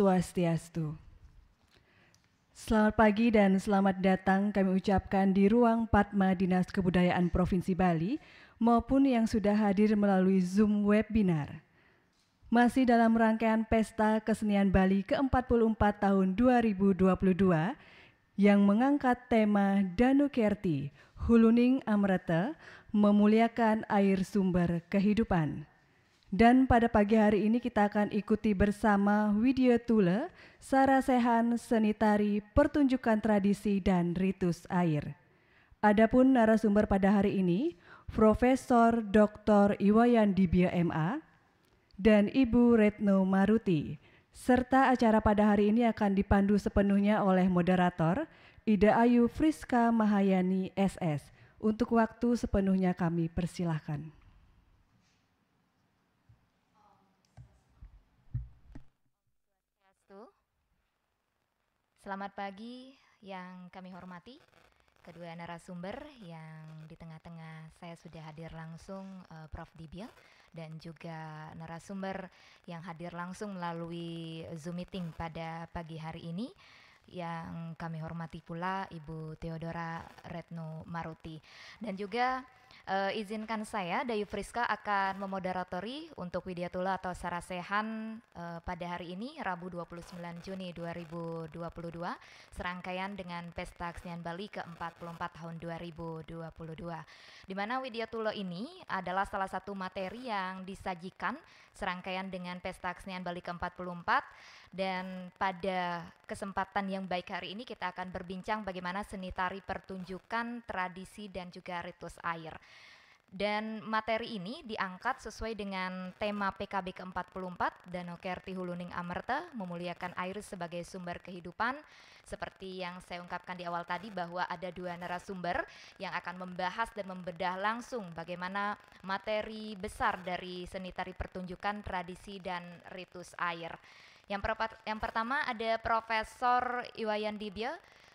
Swastiastu. Selamat pagi dan selamat datang kami ucapkan di ruang Padma Dinas Kebudayaan Provinsi Bali maupun yang sudah hadir melalui Zoom webinar. Masih dalam rangkaian Pesta Kesenian Bali ke-44 tahun 2022 yang mengangkat tema Danu Kerti, Huluning Amrata memuliakan air sumber kehidupan. Dan pada pagi hari ini kita akan ikuti bersama Widya Tule, Sarasehan seni tari, pertunjukan tradisi, dan ritus air. Adapun narasumber pada hari ini, Profesor Dr. Iwayan Dibia MA dan Ibu Retno Maruti. Serta acara pada hari ini akan dipandu sepenuhnya oleh moderator Ida Ayu Friska Mahayani SS. Untuk waktu sepenuhnya kami persilahkan. Selamat pagi yang kami hormati kedua narasumber yang di tengah-tengah saya sudah hadir langsung uh, Prof Dibil dan juga narasumber yang hadir langsung melalui Zoom meeting pada pagi hari ini yang kami hormati pula Ibu Theodora Retno Maruti dan juga Uh, izinkan saya, Dayu Friska akan memoderatori untuk Widiatula atau Sarasehan uh, eh, pada hari ini, Rabu 29 Juni 2022, serangkaian dengan Pesta Kesenian Bali ke-44 tahun 2022. Di mana Widiatula ini adalah salah satu materi yang disajikan serangkaian dengan Pesta Kesenian Bali ke-44 dan pada kesempatan yang baik hari ini kita akan berbincang bagaimana seni tari pertunjukan, tradisi, dan juga ritus air. Dan materi ini diangkat sesuai dengan tema PKB ke-44 Danau Kerti Huluning Amerta memuliakan air sebagai sumber kehidupan. Seperti yang saya ungkapkan di awal tadi bahwa ada dua narasumber yang akan membahas dan membedah langsung bagaimana materi besar dari seni tari pertunjukan, tradisi dan ritus air. Yang, yang pertama ada Profesor Iwayan Dibya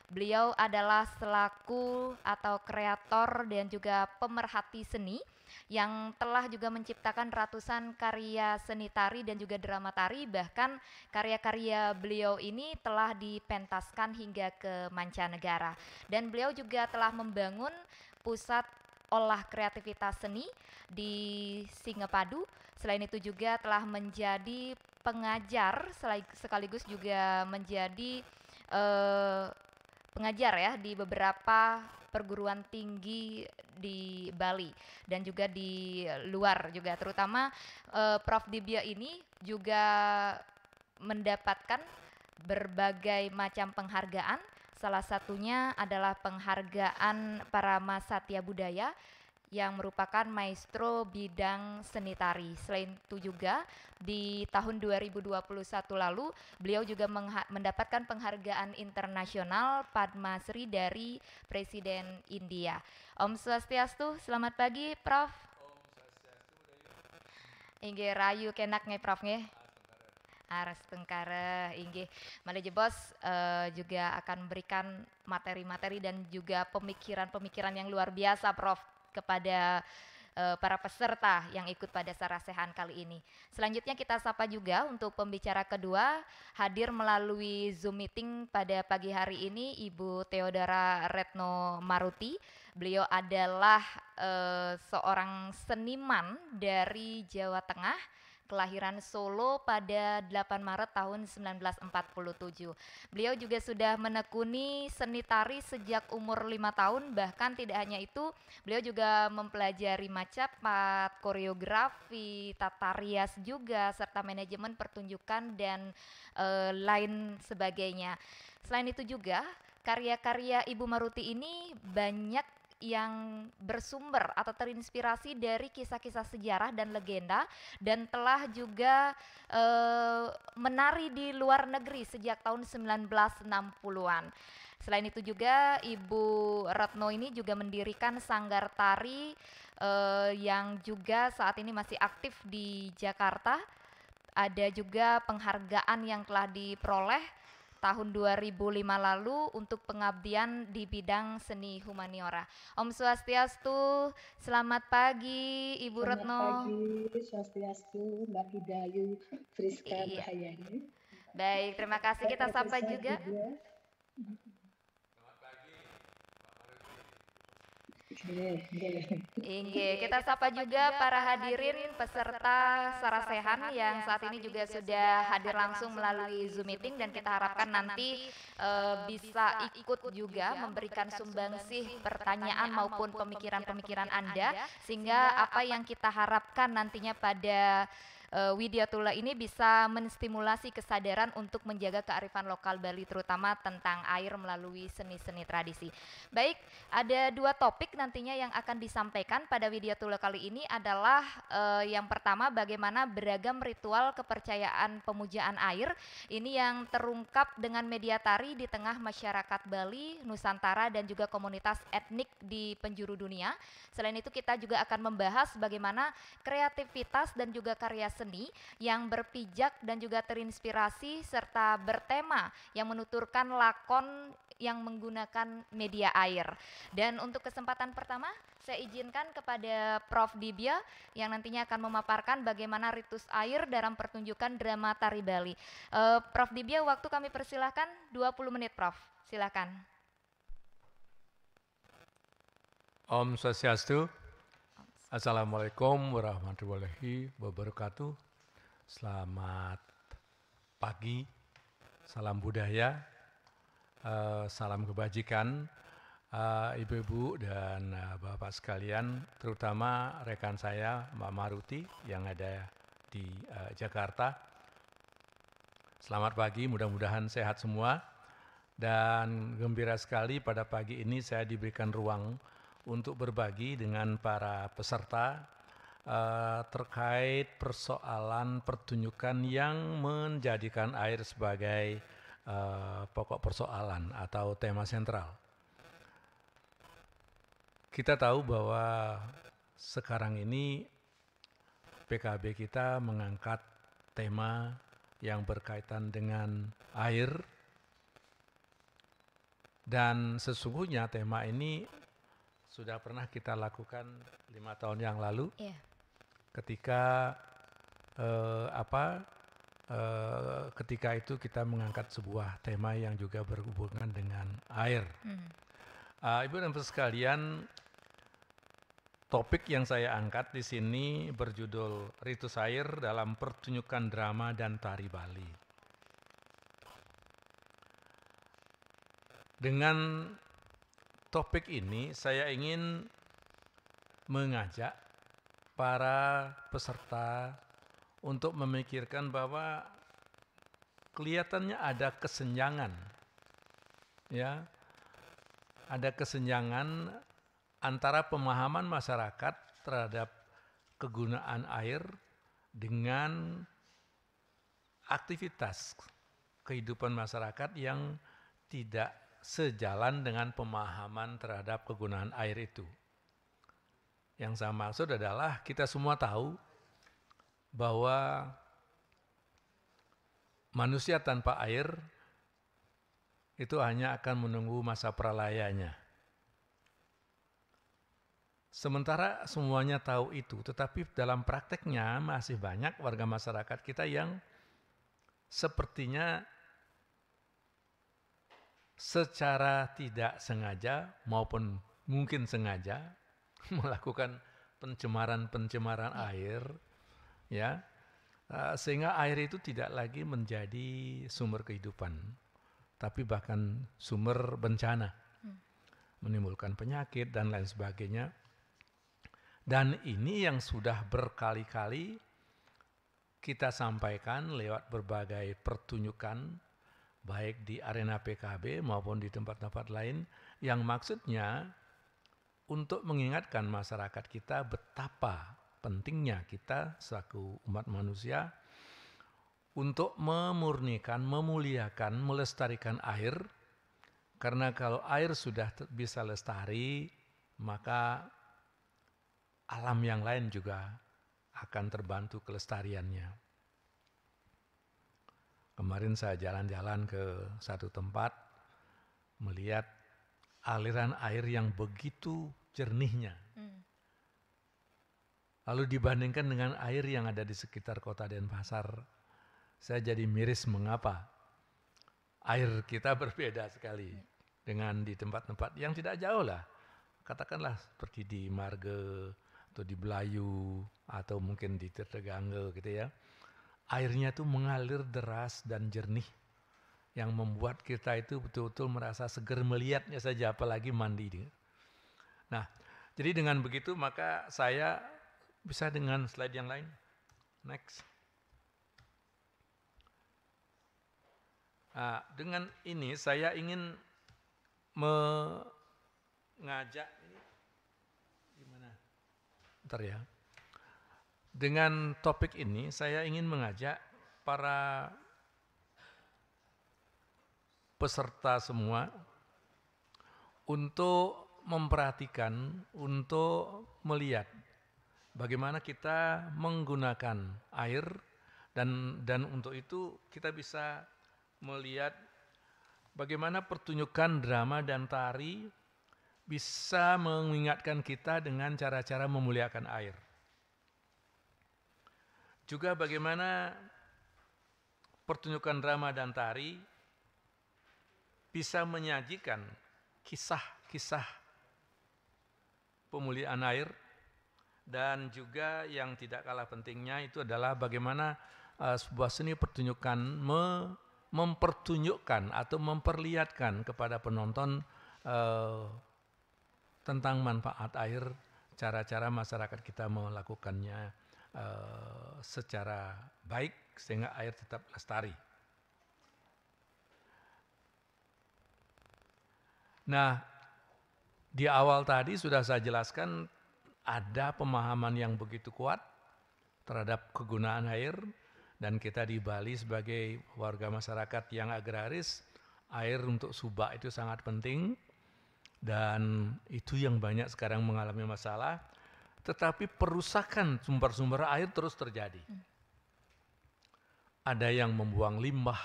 Beliau adalah selaku atau kreator dan juga pemerhati seni yang telah juga menciptakan ratusan karya seni tari dan juga drama tari bahkan karya-karya beliau ini telah dipentaskan hingga ke mancanegara dan beliau juga telah membangun pusat olah kreativitas seni di Singapadu. Selain itu juga telah menjadi pengajar sekaligus juga menjadi uh, pengajar ya di beberapa perguruan tinggi di Bali dan juga di luar juga terutama uh, Prof Dibia ini juga mendapatkan berbagai macam penghargaan salah satunya adalah penghargaan para Paramasatya Budaya yang merupakan maestro bidang seni tari. Selain itu juga di tahun 2021 lalu beliau juga mendapatkan penghargaan internasional Sri dari Presiden India. Om Swastiastu, selamat pagi Prof. Inggih rayu kenak nge Prof nge. Aras Tengkara, inggih. Manajer Bos uh, juga akan memberikan materi-materi dan juga pemikiran-pemikiran yang luar biasa, Prof kepada uh, para peserta yang ikut pada sarasehan kali ini. Selanjutnya kita sapa juga untuk pembicara kedua hadir melalui Zoom meeting pada pagi hari ini Ibu Theodora Retno Maruti. Beliau adalah uh, seorang seniman dari Jawa Tengah kelahiran Solo pada 8 Maret tahun 1947. Beliau juga sudah menekuni seni tari sejak umur lima tahun, bahkan tidak hanya itu, beliau juga mempelajari macapat, koreografi, tata rias juga, serta manajemen pertunjukan dan e, lain sebagainya. Selain itu juga, karya-karya Ibu Maruti ini banyak yang bersumber atau terinspirasi dari kisah-kisah sejarah dan legenda dan telah juga e, menari di luar negeri sejak tahun 1960-an. Selain itu juga Ibu Retno ini juga mendirikan sanggar tari e, yang juga saat ini masih aktif di Jakarta. Ada juga penghargaan yang telah diperoleh tahun 2005 lalu untuk pengabdian di bidang seni humaniora. Om Swastiastu, selamat pagi Ibu selamat Retno. Selamat pagi, Swastiastu, Mbak Hidayu, Friska iya. Bahayani. Baik, terima kasih kita sampai juga. juga. Inge, iya, kita sapa juga para hadirin peserta sarasehan yang saat ini juga sudah hadir langsung melalui Zoom meeting dan kita harapkan nanti uh, bisa ikut juga memberikan sumbangsih pertanyaan maupun pemikiran-pemikiran Anda sehingga apa yang kita harapkan nantinya pada uh, eh, Widiatula ini bisa menstimulasi kesadaran untuk menjaga kearifan lokal Bali terutama tentang air melalui seni-seni tradisi. Baik, ada dua topik nantinya yang akan disampaikan pada Widiatula kali ini adalah uh, yang pertama bagaimana beragam ritual kepercayaan pemujaan air ini yang terungkap dengan media tari di tengah masyarakat Bali, Nusantara dan juga komunitas etnik di penjuru dunia. Selain itu kita juga akan membahas bagaimana kreativitas dan juga karya seni seni yang berpijak dan juga terinspirasi serta bertema yang menuturkan lakon yang menggunakan media air. Dan untuk kesempatan pertama, saya izinkan kepada Prof. Dibia yang nantinya akan memaparkan bagaimana ritus air dalam pertunjukan drama tari Bali. Uh, Prof. Dibia, waktu kami persilahkan 20 menit, Prof. Silakan. Om Swastiastu. Assalamualaikum warahmatullahi wabarakatuh. Selamat pagi, salam budaya, eh, salam kebajikan, eh, ibu-ibu dan eh, bapak sekalian, terutama rekan saya Mbak Maruti yang ada di Jakarta. Selamat pagi, mudah-mudahan sehat semua dan gembira sekali pada pagi ini saya diberikan ruang untuk berbagi dengan para peserta uh, terkait persoalan pertunjukan yang menjadikan air sebagai uh, pokok persoalan atau tema sentral. Kita tahu bahwa sekarang ini PKB kita mengangkat tema yang berkaitan dengan air dan sesungguhnya tema ini sudah pernah kita lakukan lima tahun yang lalu yeah. ketika uh, apa uh, ketika itu kita mengangkat sebuah tema yang juga berhubungan dengan air mm. uh, ibu dan bapak sekalian topik yang saya angkat di sini berjudul ritus air dalam pertunjukan drama dan tari Bali dengan topik ini saya ingin mengajak para peserta untuk memikirkan bahwa kelihatannya ada kesenjangan ya ada kesenjangan antara pemahaman masyarakat terhadap kegunaan air dengan aktivitas kehidupan masyarakat yang tidak sejalan dengan pemahaman terhadap kegunaan air itu. Yang saya maksud adalah kita semua tahu bahwa manusia tanpa air itu hanya akan menunggu masa pralayanya. Sementara semuanya tahu itu, tetapi dalam prakteknya masih banyak warga masyarakat kita yang sepertinya secara tidak sengaja maupun mungkin sengaja melakukan pencemaran-pencemaran hmm. air ya eh, sehingga air itu tidak lagi menjadi sumber kehidupan tapi bahkan sumber bencana hmm. menimbulkan penyakit dan lain sebagainya dan ini yang sudah berkali-kali kita sampaikan lewat berbagai pertunjukan baik di arena PKB maupun di tempat-tempat lain yang maksudnya untuk mengingatkan masyarakat kita betapa pentingnya kita selaku umat manusia untuk memurnikan, memuliakan, melestarikan air karena kalau air sudah bisa lestari, maka alam yang lain juga akan terbantu kelestariannya. Kemarin saya jalan-jalan ke satu tempat melihat aliran air yang begitu jernihnya. Hmm. Lalu dibandingkan dengan air yang ada di sekitar kota Denpasar, saya jadi miris mengapa air kita berbeda sekali dengan di tempat-tempat yang tidak jauh lah. Katakanlah seperti di Marga atau di Belayu atau mungkin di Tirta gitu ya airnya itu mengalir deras dan jernih yang membuat kita itu betul-betul merasa seger melihatnya saja apalagi mandi. Nah, jadi dengan begitu maka saya bisa dengan slide yang lain. Next. Nah, dengan ini saya ingin mengajak ini gimana? Ntar ya. Dengan topik ini saya ingin mengajak para peserta semua untuk memperhatikan, untuk melihat bagaimana kita menggunakan air dan dan untuk itu kita bisa melihat bagaimana pertunjukan drama dan tari bisa mengingatkan kita dengan cara-cara memuliakan air. Juga bagaimana pertunjukan drama dan tari bisa menyajikan kisah-kisah pemulihan air dan juga yang tidak kalah pentingnya itu adalah bagaimana uh, sebuah seni pertunjukan me mempertunjukkan atau memperlihatkan kepada penonton uh, tentang manfaat air, cara-cara masyarakat kita melakukannya. Eh, secara baik sehingga air tetap lestari. Nah, di awal tadi sudah saya jelaskan ada pemahaman yang begitu kuat terhadap kegunaan air dan kita di Bali sebagai warga masyarakat yang agraris air untuk subak itu sangat penting dan itu yang banyak sekarang mengalami masalah tetapi perusakan sumber-sumber air terus terjadi. Hmm. Ada yang membuang limbah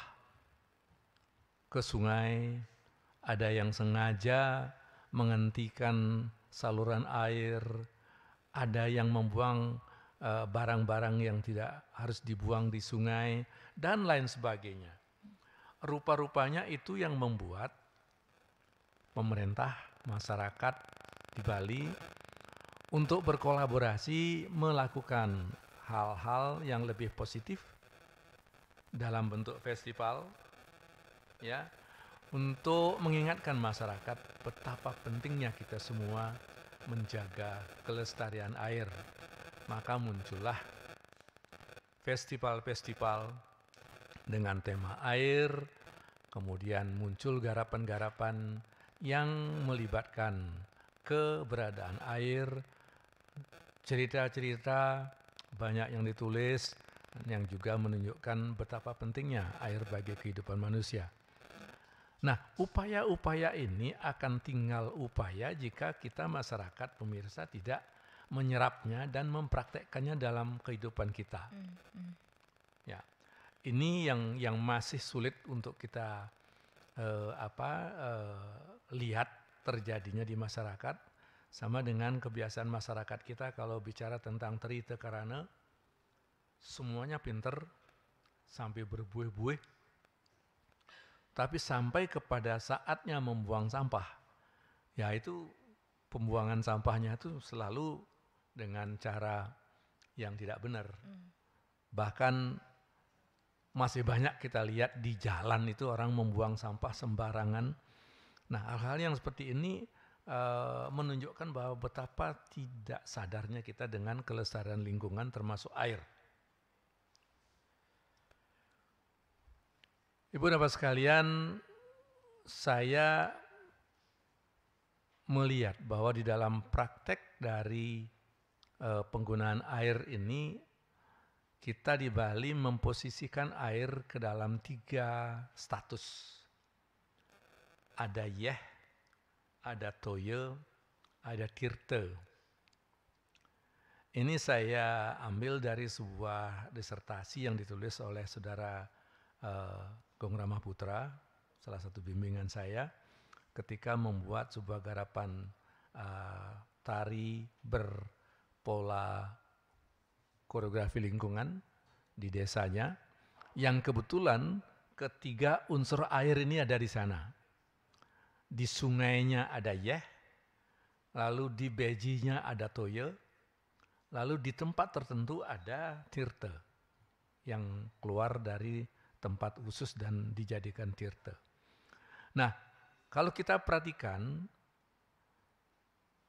ke sungai, ada yang sengaja menghentikan saluran air, ada yang membuang eh, barang-barang uh, yang tidak harus dibuang di sungai, dan lain sebagainya. Rupa-rupanya itu yang membuat pemerintah, masyarakat di Bali untuk berkolaborasi melakukan hal-hal yang lebih positif dalam bentuk festival ya untuk mengingatkan masyarakat betapa pentingnya kita semua menjaga kelestarian air maka muncullah festival-festival dengan tema air kemudian muncul garapan-garapan yang melibatkan keberadaan air cerita-cerita banyak yang ditulis yang juga menunjukkan betapa pentingnya air bagi kehidupan manusia. Nah, upaya-upaya ini akan tinggal upaya jika kita masyarakat pemirsa tidak menyerapnya dan mempraktekkannya dalam kehidupan kita. Hmm, hmm. Ya, ini yang yang masih sulit untuk kita eh, apa eh, lihat terjadinya di masyarakat sama dengan kebiasaan masyarakat kita kalau bicara tentang terite karena semuanya pinter sampai berbuih-buih. Tapi sampai kepada saatnya membuang sampah, ya itu pembuangan sampahnya itu selalu dengan cara yang tidak benar. Hmm. Bahkan masih banyak kita lihat di jalan itu orang membuang sampah sembarangan. Nah, hal-hal yang seperti ini Eh, menunjukkan bahwa betapa tidak sadarnya kita dengan kelestarian lingkungan termasuk air. Ibu dan Bapak sekalian, saya melihat bahwa di dalam praktek dari uh, penggunaan air ini kita di Bali memposisikan air ke dalam tiga status. Ada yeh, ada Toyo, ada tirte. Ini saya ambil dari sebuah disertasi yang ditulis oleh saudara uh, Gong Rama Putra, salah satu bimbingan saya, ketika membuat sebuah garapan uh, tari berpola koreografi lingkungan di desanya, yang kebetulan ketiga unsur air ini ada di sana di sungainya ada Yeh, lalu di bejinya ada Toye, lalu di tempat tertentu ada tirte, yang keluar dari tempat khusus dan dijadikan tirte. Nah, kalau kita perhatikan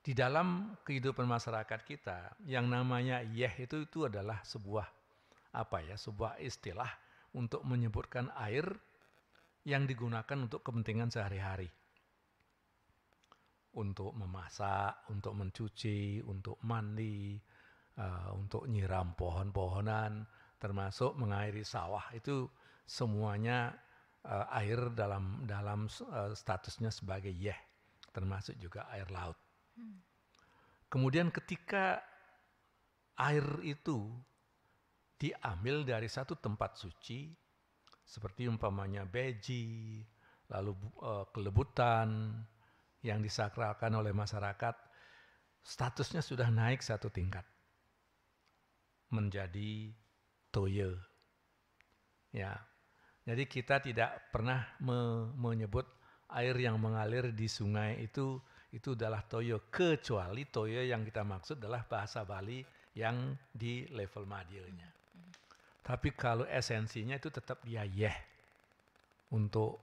di dalam kehidupan masyarakat kita yang namanya Yeh itu itu adalah sebuah apa ya, sebuah istilah untuk menyebutkan air yang digunakan untuk kepentingan sehari-hari untuk memasak, untuk mencuci, untuk mandi, uh, untuk nyiram pohon-pohonan, termasuk mengairi sawah itu semuanya uh, air dalam dalam uh, statusnya sebagai yeh, termasuk juga air laut. Hmm. Kemudian ketika air itu diambil dari satu tempat suci, seperti umpamanya beji, lalu uh, kelebutan, yang disakralkan oleh masyarakat statusnya sudah naik satu tingkat menjadi toye. Ya. Jadi kita tidak pernah me menyebut air yang mengalir di sungai itu itu adalah toyo kecuali toyo yang kita maksud adalah bahasa Bali yang di level madilnya. Tapi kalau esensinya itu tetap dia ya, yeh untuk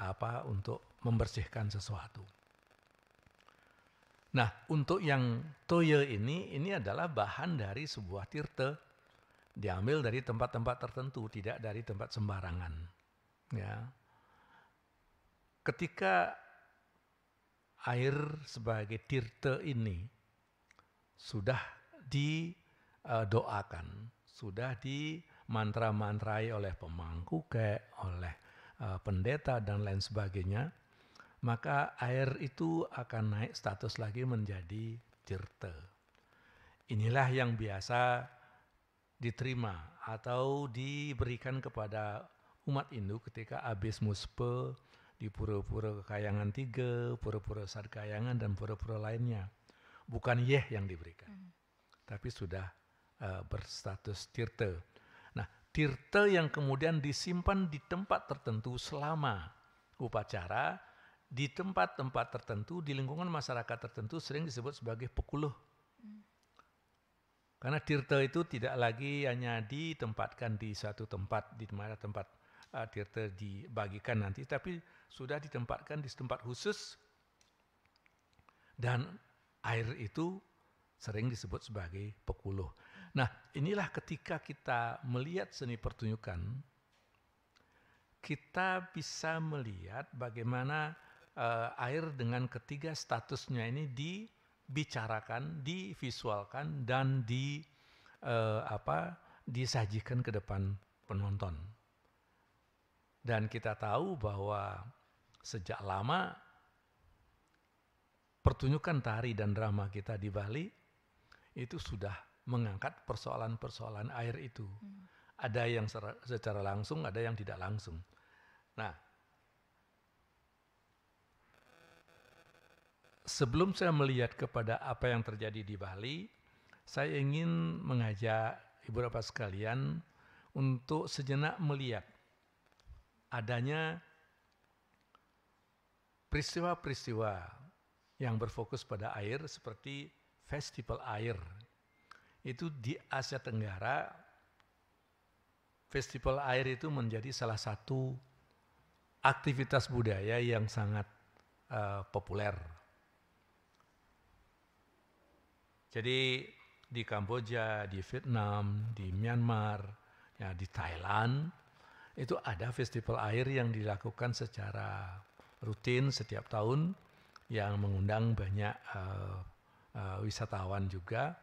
apa untuk membersihkan sesuatu. Nah, untuk yang toyo ini, ini adalah bahan dari sebuah tirte. Diambil dari tempat-tempat tertentu, tidak dari tempat sembarangan. Ya. Ketika air sebagai tirte ini sudah didoakan, sudah dimantra-mantrai oleh pemangku ke oleh eh, pendeta dan lain sebagainya, maka air itu akan naik status lagi menjadi tirta. Inilah yang biasa diterima atau diberikan kepada umat Hindu ketika habis muspe di pura-pura kekayangan tiga, pura-pura sarkayangan dan pura-pura lainnya. Bukan yeh yang diberikan, hmm. tapi sudah uh, berstatus tirta. Nah, tirta yang kemudian disimpan di tempat tertentu selama upacara di tempat-tempat tertentu, di lingkungan masyarakat tertentu sering disebut sebagai pekuluh. Hmm. Karena tirta itu tidak lagi hanya ditempatkan di satu tempat, di mana tempat uh, tirta dibagikan nanti, tapi sudah ditempatkan di tempat khusus dan air itu sering disebut sebagai pekuluh. Nah, inilah ketika kita melihat seni pertunjukan, kita bisa melihat bagaimana uh, air dengan ketiga statusnya ini dibicarakan, divisualkan dan di uh, apa disajikan ke depan penonton. Dan kita tahu bahwa sejak lama pertunjukan tari dan drama kita di Bali itu sudah mengangkat persoalan-persoalan air itu. Hmm. Ada yang secara langsung, ada yang tidak langsung. Nah, sebelum saya melihat kepada apa yang terjadi di Bali, saya ingin mengajak Ibu Bapak sekalian untuk sejenak melihat adanya peristiwa-peristiwa yang berfokus pada air seperti festival air. Itu di Asia Tenggara festival air itu menjadi salah satu aktivitas budaya yang sangat uh, populer Jadi di Kamboja, di Vietnam, di Myanmar, ya di Thailand itu ada festival air yang dilakukan secara rutin setiap tahun yang mengundang banyak uh, uh, wisatawan juga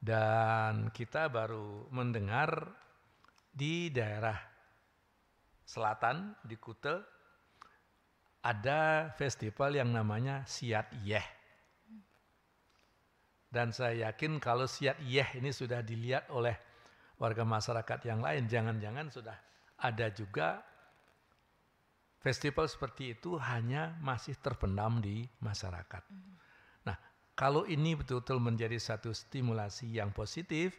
dan kita baru mendengar di daerah selatan di Kute ada festival yang namanya Siat Yeh. Dan saya yakin kalau siat yeh ini sudah dilihat oleh warga masyarakat yang lain, jangan-jangan sudah ada juga festival seperti itu hanya masih terpendam di masyarakat. Mm-hmm. Nah, kalau ini betul-betul menjadi satu stimulasi yang positif,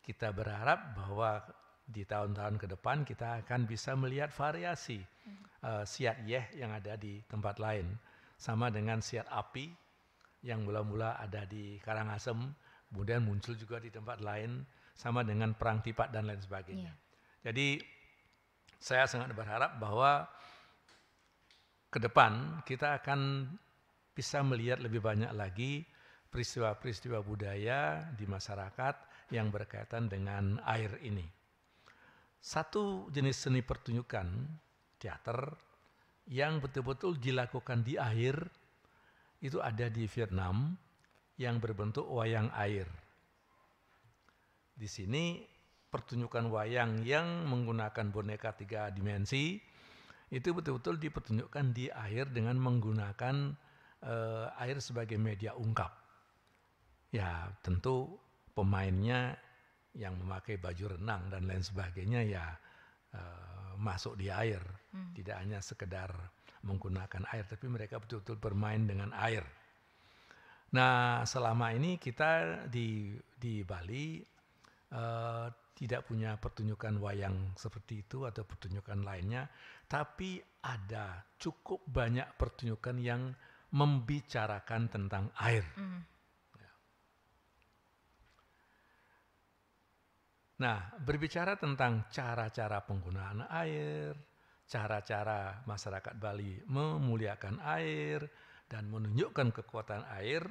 kita berharap bahwa di tahun-tahun ke depan kita akan bisa melihat variasi uh, siat yeh yang ada di tempat lain. Sama dengan siat api yang mula-mula ada di Karangasem, kemudian muncul juga di tempat lain, sama dengan perang tipat dan lain sebagainya. Yeah. Jadi saya sangat berharap bahwa ke depan kita akan bisa melihat lebih banyak lagi peristiwa-peristiwa budaya di masyarakat yang berkaitan dengan air ini. Satu jenis seni pertunjukan teater yang betul-betul dilakukan di akhir itu ada di Vietnam yang berbentuk wayang air. Di sini pertunjukan wayang yang menggunakan boneka tiga dimensi itu betul-betul dipertunjukkan di air dengan menggunakan e, air sebagai media ungkap. Ya tentu pemainnya yang memakai baju renang dan lain sebagainya ya e, masuk di air, hmm. tidak hanya sekedar menggunakan air, tapi mereka betul-betul bermain dengan air. Nah, selama ini kita di di Bali uh, tidak punya pertunjukan wayang seperti itu atau pertunjukan lainnya, tapi ada cukup banyak pertunjukan yang membicarakan tentang air. Mm. Nah, berbicara tentang cara-cara penggunaan air, cara-cara masyarakat Bali memuliakan air dan menunjukkan kekuatan air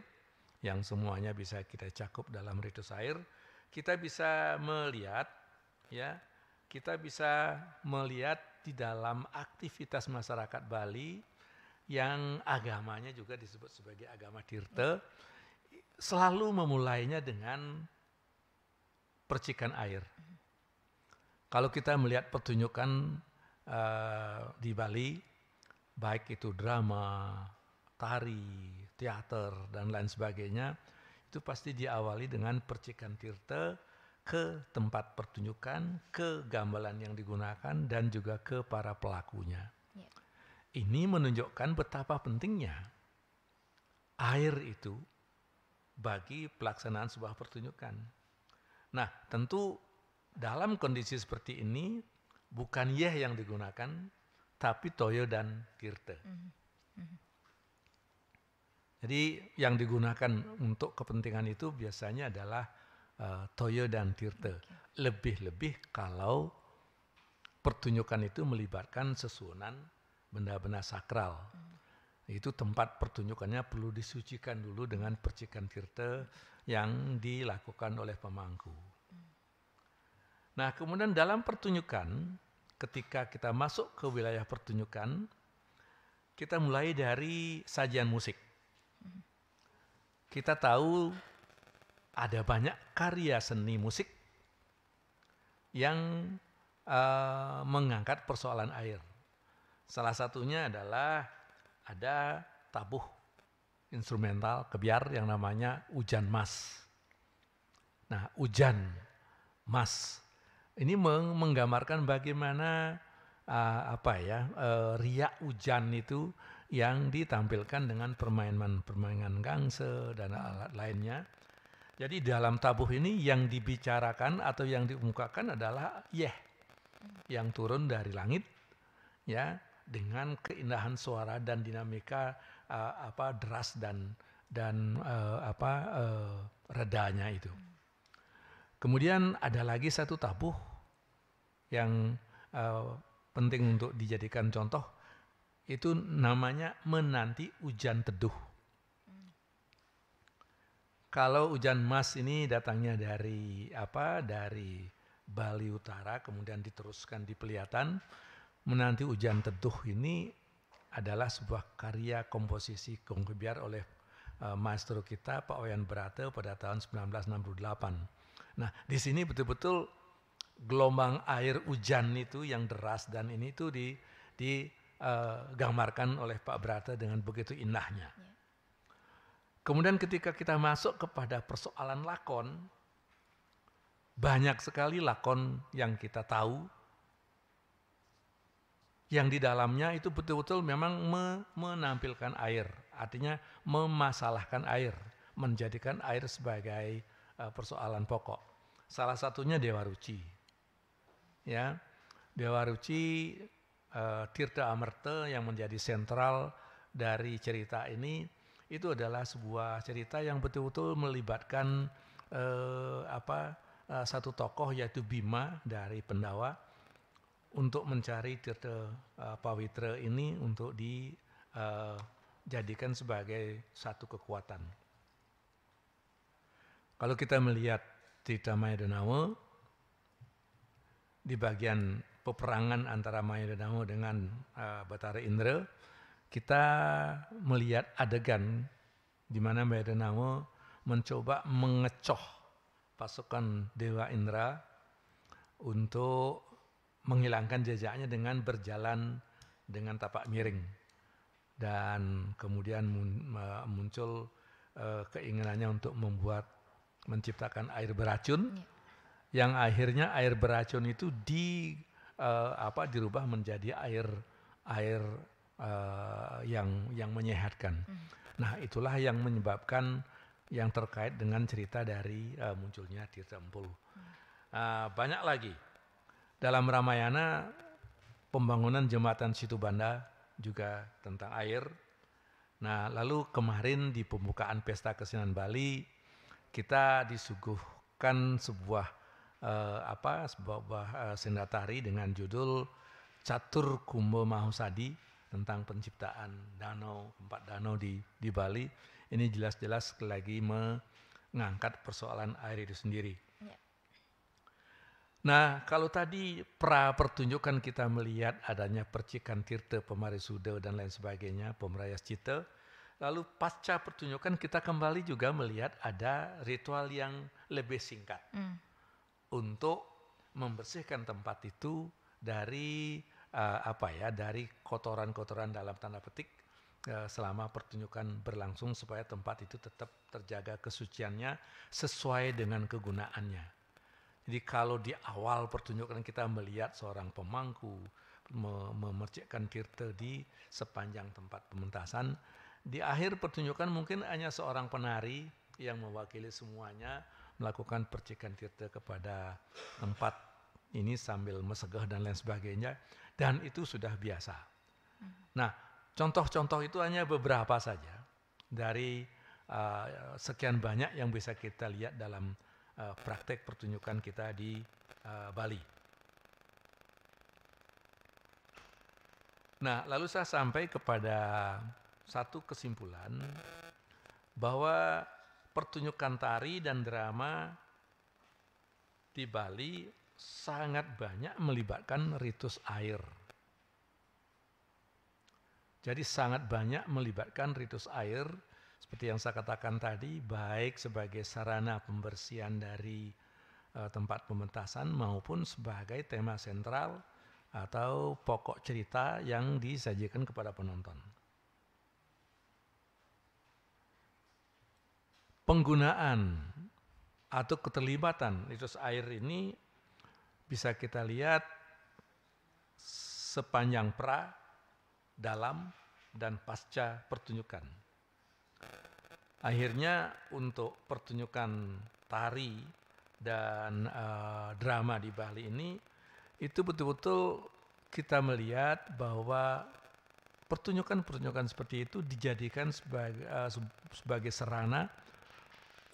yang semuanya bisa kita cakup dalam ritus air, kita bisa melihat ya, kita bisa melihat di dalam aktivitas masyarakat Bali yang agamanya juga disebut sebagai agama tirta selalu memulainya dengan percikan air. Kalau kita melihat pertunjukan uh, di Bali, baik itu drama, tari, teater, dan lain sebagainya, itu pasti diawali dengan percikan tirta ke tempat pertunjukan, ke gamelan yang digunakan, dan juga ke para pelakunya. Ya. Ini menunjukkan betapa pentingnya air itu bagi pelaksanaan sebuah pertunjukan. Nah, tentu dalam kondisi seperti ini, bukan yeh yang digunakan, tapi toyo dan kirte. Mhm. Mhm. Jadi yang digunakan untuk kepentingan itu biasanya adalah uh, toyo dan tirte. Lebih-lebih kalau pertunjukan itu melibatkan sesunan benda-benda sakral. Hmm. Itu tempat pertunjukannya perlu disucikan dulu dengan percikan tirte yang dilakukan oleh pemangku. Hmm. Nah kemudian dalam pertunjukan ketika kita masuk ke wilayah pertunjukan, kita mulai dari sajian musik. Kita tahu ada banyak karya seni musik yang uh, mengangkat persoalan air. Salah satunya adalah ada tabuh instrumental kebiar yang namanya Hujan Mas. Nah, Hujan Mas ini meng menggambarkan bagaimana uh, apa ya uh, riak hujan itu yang ditampilkan dengan permainan-permainan gangse dan alat lainnya. Jadi dalam tabuh ini yang dibicarakan atau yang diungkapkan adalah yeh yang turun dari langit ya dengan keindahan suara dan dinamika uh, apa deras dan dan uh, apa uh, redanya itu. Kemudian ada lagi satu tabuh yang uh, penting untuk dijadikan contoh itu namanya menanti hujan teduh. Kalau hujan emas ini datangnya dari apa? Dari Bali Utara kemudian diteruskan di Peliatan. Menanti hujan teduh ini adalah sebuah karya komposisi Gong oleh uh, maestro kita Pak Oyan Berate pada tahun 1968 Nah, di sini betul-betul gelombang air hujan itu yang deras dan ini itu di digambarkan eh, oleh Pak Brata dengan begitu indahnya. Iya. Kemudian ketika kita masuk kepada persoalan lakon, banyak sekali lakon yang kita tahu, yang di dalamnya itu betul-betul memang menampilkan air, artinya memasalahkan air, menjadikan air sebagai Eh, persoalan pokok. Salah satunya Dewa Ruci. Ya, Dewa Ruci uh, eh, Tirta Amerte yang menjadi sentral dari cerita ini itu adalah sebuah cerita yang betul-betul melibatkan uh, apa uh, satu tokoh yaitu Bima dari Pendawa untuk mencari Tirta uh, Pawitre ini untuk dijadikan sebagai satu kekuatan. Kalau kita melihat di Maya Denawa, di bagian peperangan antara Maya Denawa dengan uh, Batara Indra, kita melihat adegan di mana Maya Denawa mencoba mengecoh pasukan Dewa Indra untuk menghilangkan jejaknya dengan berjalan dengan tapak miring. Dan kemudian eh, muncul eh, keinginannya untuk membuat menciptakan air beracun ya. yang akhirnya air beracun itu di uh, apa dirubah menjadi air air uh, yang yang menyehatkan. Hmm. Nah, itulah yang menyebabkan yang terkait dengan cerita dari uh, munculnya Tirta Empul. Hmm. Uh, banyak lagi. Dalam Ramayana pembangunan jembatan Situ Banda juga tentang air. Nah, lalu kemarin di pembukaan Pesta kesenian Bali kita disuguhkan sebuah uh, apa sebuah uh, sendatari dengan judul Catur Kumbo Mahusadi tentang penciptaan danau empat danau di di Bali ini jelas-jelas sekali lagi mengangkat persoalan air itu sendiri. Ya. Nah, kalau tadi pra pertunjukan kita melihat adanya percikan Tirta Pemari dan lain sebagainya, Pemerayas Cita, Lalu pasca pertunjukan kita kembali juga melihat ada ritual yang lebih singkat mm. untuk membersihkan tempat itu dari uh, apa ya dari kotoran-kotoran dalam tanda petik uh, selama pertunjukan berlangsung supaya tempat itu tetap terjaga kesuciannya sesuai dengan kegunaannya. Jadi kalau di awal pertunjukan kita melihat seorang pemangku memercikkan tirta di sepanjang tempat pementasan, di akhir pertunjukan mungkin hanya seorang penari yang mewakili semuanya melakukan percikan tirta kepada tempat ini sambil mesegah dan lain sebagainya dan itu sudah biasa. Hmm. Nah, contoh-contoh itu hanya beberapa saja dari uh, sekian banyak yang bisa kita lihat dalam uh, praktek pertunjukan kita di uh, Bali. Nah, lalu saya sampai kepada satu kesimpulan bahwa pertunjukan tari dan drama di Bali sangat banyak melibatkan ritus air. Jadi sangat banyak melibatkan ritus air seperti yang saya katakan tadi baik sebagai sarana pembersihan dari uh, tempat pementasan maupun sebagai tema sentral atau pokok cerita yang disajikan kepada penonton. penggunaan atau keterlibatan litus air ini bisa kita lihat sepanjang pra, dalam, dan pasca pertunjukan. Akhirnya untuk pertunjukan tari dan e, drama di Bali ini itu betul-betul kita melihat bahwa pertunjukan-pertunjukan seperti itu dijadikan sebagai, e, sebagai serana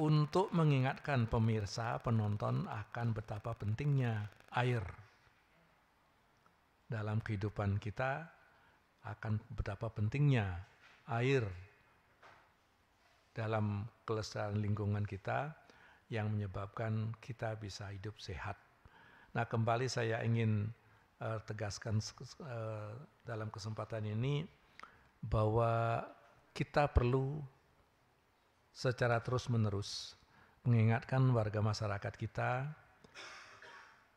untuk mengingatkan pemirsa, penonton akan betapa pentingnya air dalam kehidupan kita akan betapa pentingnya air dalam kelestarian lingkungan kita yang menyebabkan kita bisa hidup sehat. Nah, kembali saya ingin uh, tegaskan uh, dalam kesempatan ini bahwa kita perlu secara terus-menerus mengingatkan warga masyarakat kita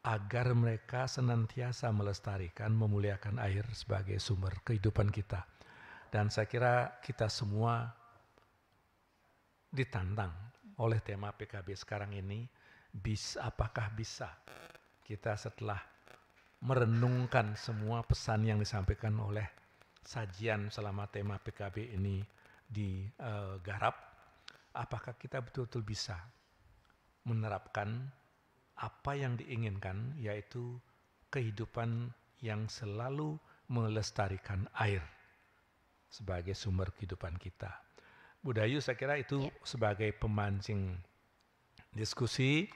agar mereka senantiasa melestarikan, memuliakan air sebagai sumber kehidupan kita. Dan saya kira kita semua ditantang oleh tema PKB sekarang ini, bis apakah bisa kita setelah merenungkan semua pesan yang disampaikan oleh sajian selama tema PKB ini digarap, uh, apakah kita betul-betul bisa menerapkan apa yang diinginkan, yaitu kehidupan yang selalu melestarikan air sebagai sumber kehidupan kita. Budayu saya kira itu yeah. sebagai pemancing diskusi,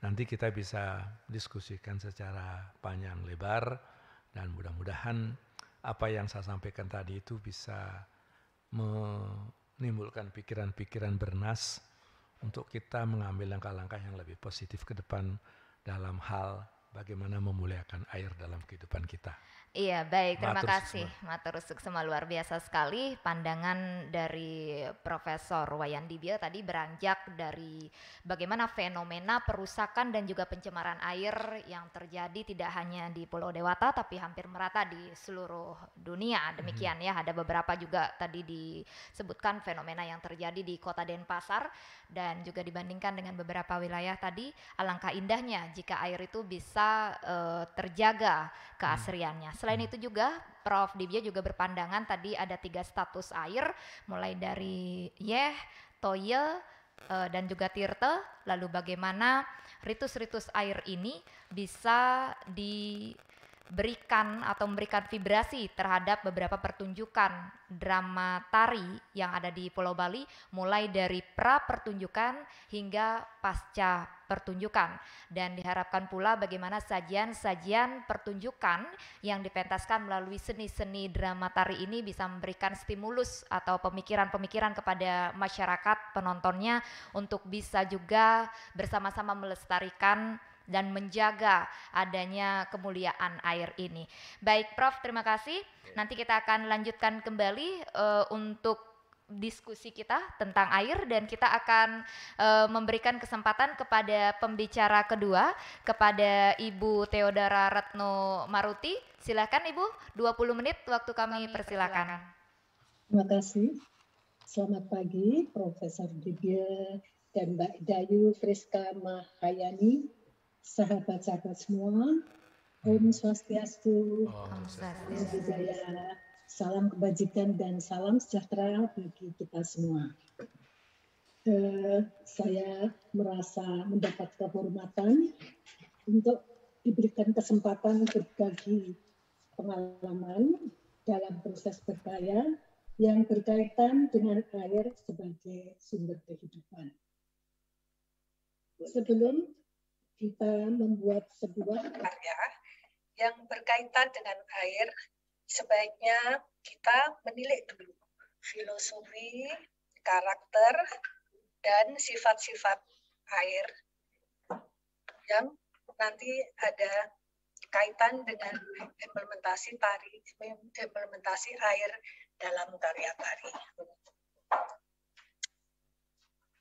nanti kita bisa diskusikan secara panjang lebar dan mudah-mudahan apa yang saya sampaikan tadi itu bisa me menimbulkan pikiran-pikiran bernas untuk kita mengambil langkah-langkah yang lebih positif ke depan dalam hal bagaimana memuliakan air dalam kehidupan kita. Iya, baik. Terima Matur kasih. Matur Suksema luar biasa sekali pandangan dari Profesor Wayan Dibia tadi beranjak dari bagaimana fenomena perusakan dan juga pencemaran air yang terjadi tidak hanya di Pulau Dewata tapi hampir merata di seluruh dunia. Mhm. Demikian hmm. ya, ada beberapa juga tadi disebutkan fenomena yang terjadi di Kota Denpasar dan juga dibandingkan dengan beberapa wilayah tadi, alangkah indahnya jika air itu bisa uh, terjaga hmm. keasriannya. Hmm Selain itu juga Prof. Dibia juga berpandangan tadi ada tiga status air mulai dari Yeh, Toye, uh, eh, dan juga tirte Lalu bagaimana ritus-ritus air ini bisa diberikan atau memberikan vibrasi terhadap beberapa pertunjukan drama tari yang ada di Pulau Bali mulai dari pra pertunjukan hingga pasca pertunjukan dan diharapkan pula bagaimana sajian-sajian pertunjukan yang dipentaskan melalui seni-seni drama tari ini bisa memberikan stimulus atau pemikiran-pemikiran kepada masyarakat penontonnya untuk bisa juga bersama-sama melestarikan dan menjaga adanya kemuliaan air ini. Baik Prof, terima kasih. Ya. Nanti kita akan lanjutkan kembali uh, untuk diskusi kita tentang air dan kita akan e, memberikan kesempatan kepada pembicara kedua kepada Ibu Theodora Retno Maruti. Silakan Ibu, 20 menit waktu kami, kami persilakan. Terima kasih. Selamat pagi Profesor Dibia dan Mbak Dayu Friska Mahayani, sahabat-sahabat semua. Om Swastiastu. Om Swastiastu. Om Swastiastu. Salam kebajikan dan salam sejahtera bagi kita semua. Eh, saya merasa mendapat kehormatan untuk diberikan kesempatan berbagi pengalaman dalam proses berkaya yang berkaitan dengan air sebagai sumber kehidupan. Sebelum kita membuat sebuah karya yang berkaitan dengan air sebaiknya kita menilik dulu filosofi, karakter, dan sifat-sifat air yang nanti ada kaitan dengan implementasi tari, implementasi air dalam karya tari.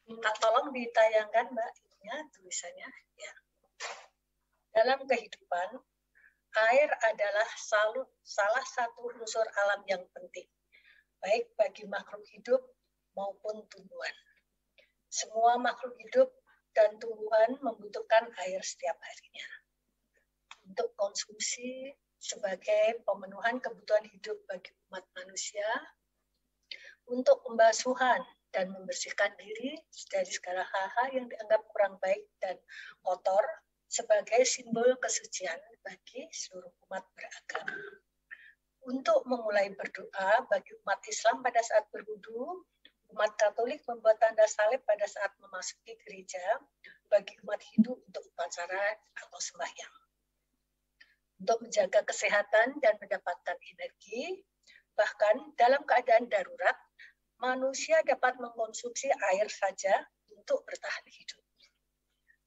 Minta tolong ditayangkan Mbak, ya tulisannya. Ya. Dalam kehidupan, air adalah salut salah satu unsur alam yang penting, baik bagi makhluk hidup maupun tumbuhan. Semua makhluk hidup dan tumbuhan membutuhkan air setiap harinya untuk konsumsi sebagai pemenuhan kebutuhan hidup bagi umat manusia, untuk pembasuhan dan membersihkan diri dari segala hal-hal yang dianggap kurang baik dan kotor sebagai simbol kesucian bagi seluruh umat beragama. Untuk memulai berdoa bagi umat Islam pada saat berwudu, umat Katolik membuat tanda salib pada saat memasuki gereja, bagi umat Hindu untuk upacara atau sembahyang. Untuk menjaga kesehatan dan mendapatkan energi, bahkan dalam keadaan darurat, manusia dapat mengkonsumsi air saja untuk bertahan hidup.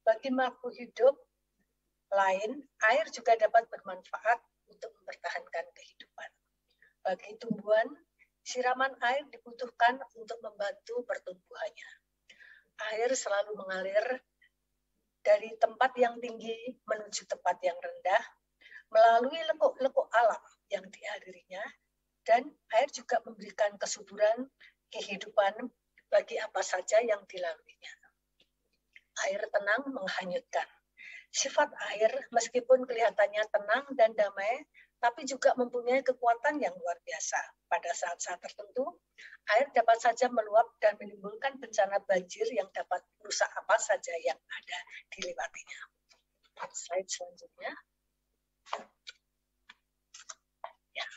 Bagi makhluk hidup, lain, air juga dapat bermanfaat untuk mempertahankan kehidupan. Bagi tumbuhan, siraman air dibutuhkan untuk membantu pertumbuhannya. Air selalu mengalir dari tempat yang tinggi menuju tempat yang rendah melalui lekuk-lekuk alam yang dihadirinya dan air juga memberikan kesuburan kehidupan bagi apa saja yang dilaluinya. Air tenang menghanyutkan Sifat air meskipun kelihatannya tenang dan damai, tapi juga mempunyai kekuatan yang luar biasa. Pada saat-saat tertentu, air dapat saja meluap dan menimbulkan bencana banjir yang dapat merusak apa saja yang ada di lewatinya. Slide selanjutnya. Ya.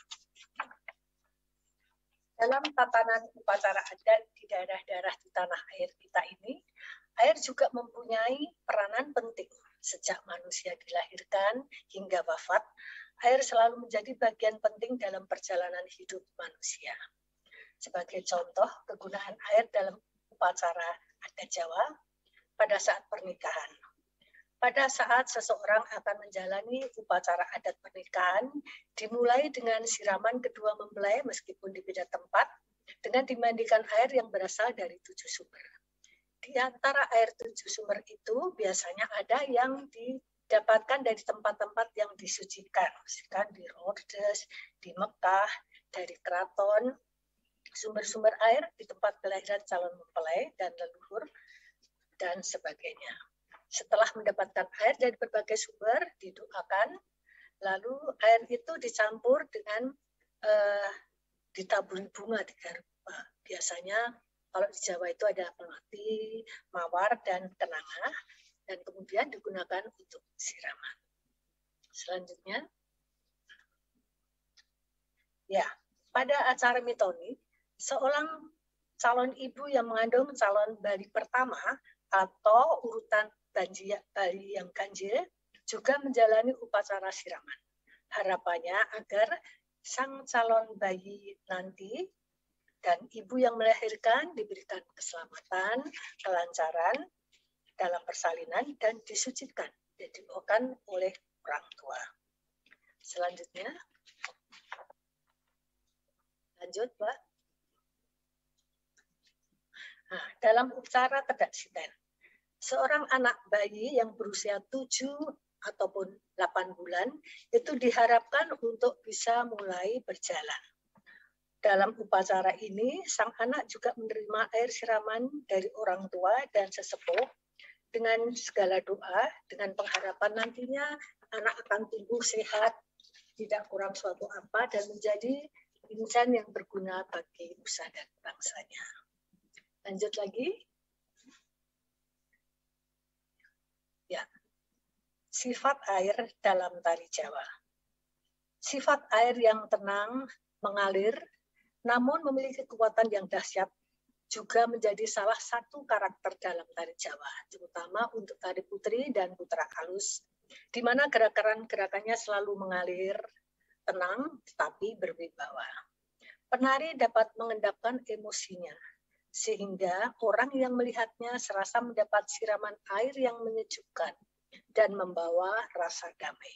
Dalam tatanan upacara adat di daerah-daerah di tanah air kita ini, air juga mempunyai peranan penting sejak manusia dilahirkan hingga wafat, air selalu menjadi bagian penting dalam perjalanan hidup manusia. Sebagai contoh, kegunaan air dalam upacara adat Jawa pada saat pernikahan. Pada saat seseorang akan menjalani upacara adat pernikahan, dimulai dengan siraman kedua mempelai meskipun di beda tempat, dengan dimandikan air yang berasal dari tujuh sumber di antara air tujuh sumber itu biasanya ada yang didapatkan dari tempat-tempat yang disucikan, misalkan di Rhodes, di Mekah, dari keraton. Sumber-sumber air di tempat kelahiran calon mempelai dan leluhur dan sebagainya. Setelah mendapatkan air dari berbagai sumber, didoakan. Lalu air itu dicampur dengan eh, ditaburi bunga tiga rupa. Biasanya kalau di Jawa itu adalah melati, mawar, dan kenanga, dan kemudian digunakan untuk siraman. Selanjutnya, ya, pada acara mitoni, seorang calon ibu yang mengandung calon bayi pertama atau urutan bayi yang ganjil juga menjalani upacara siraman. Harapannya agar sang calon bayi nanti dan ibu yang melahirkan diberikan keselamatan, kelancaran dalam persalinan dan disucikan, didoakan oleh orang tua. Selanjutnya, lanjut Pak. Nah, dalam upacara kedaksiten, seorang anak bayi yang berusia 7 ataupun 8 bulan itu diharapkan untuk bisa mulai berjalan dalam upacara ini, sang anak juga menerima air siraman dari orang tua dan sesepuh dengan segala doa, dengan pengharapan nantinya anak akan tumbuh sehat, tidak kurang suatu apa, dan menjadi insan yang berguna bagi usaha dan bangsanya. Lanjut lagi. Ya. Sifat air dalam tari Jawa. Sifat air yang tenang, mengalir, namun memiliki kekuatan yang dahsyat juga menjadi salah satu karakter dalam tari Jawa, terutama untuk tari putri dan putra kalus, di mana gerakan-gerakannya selalu mengalir tenang tetapi berwibawa. Penari dapat mengendapkan emosinya, sehingga orang yang melihatnya serasa mendapat siraman air yang menyejukkan dan membawa rasa damai.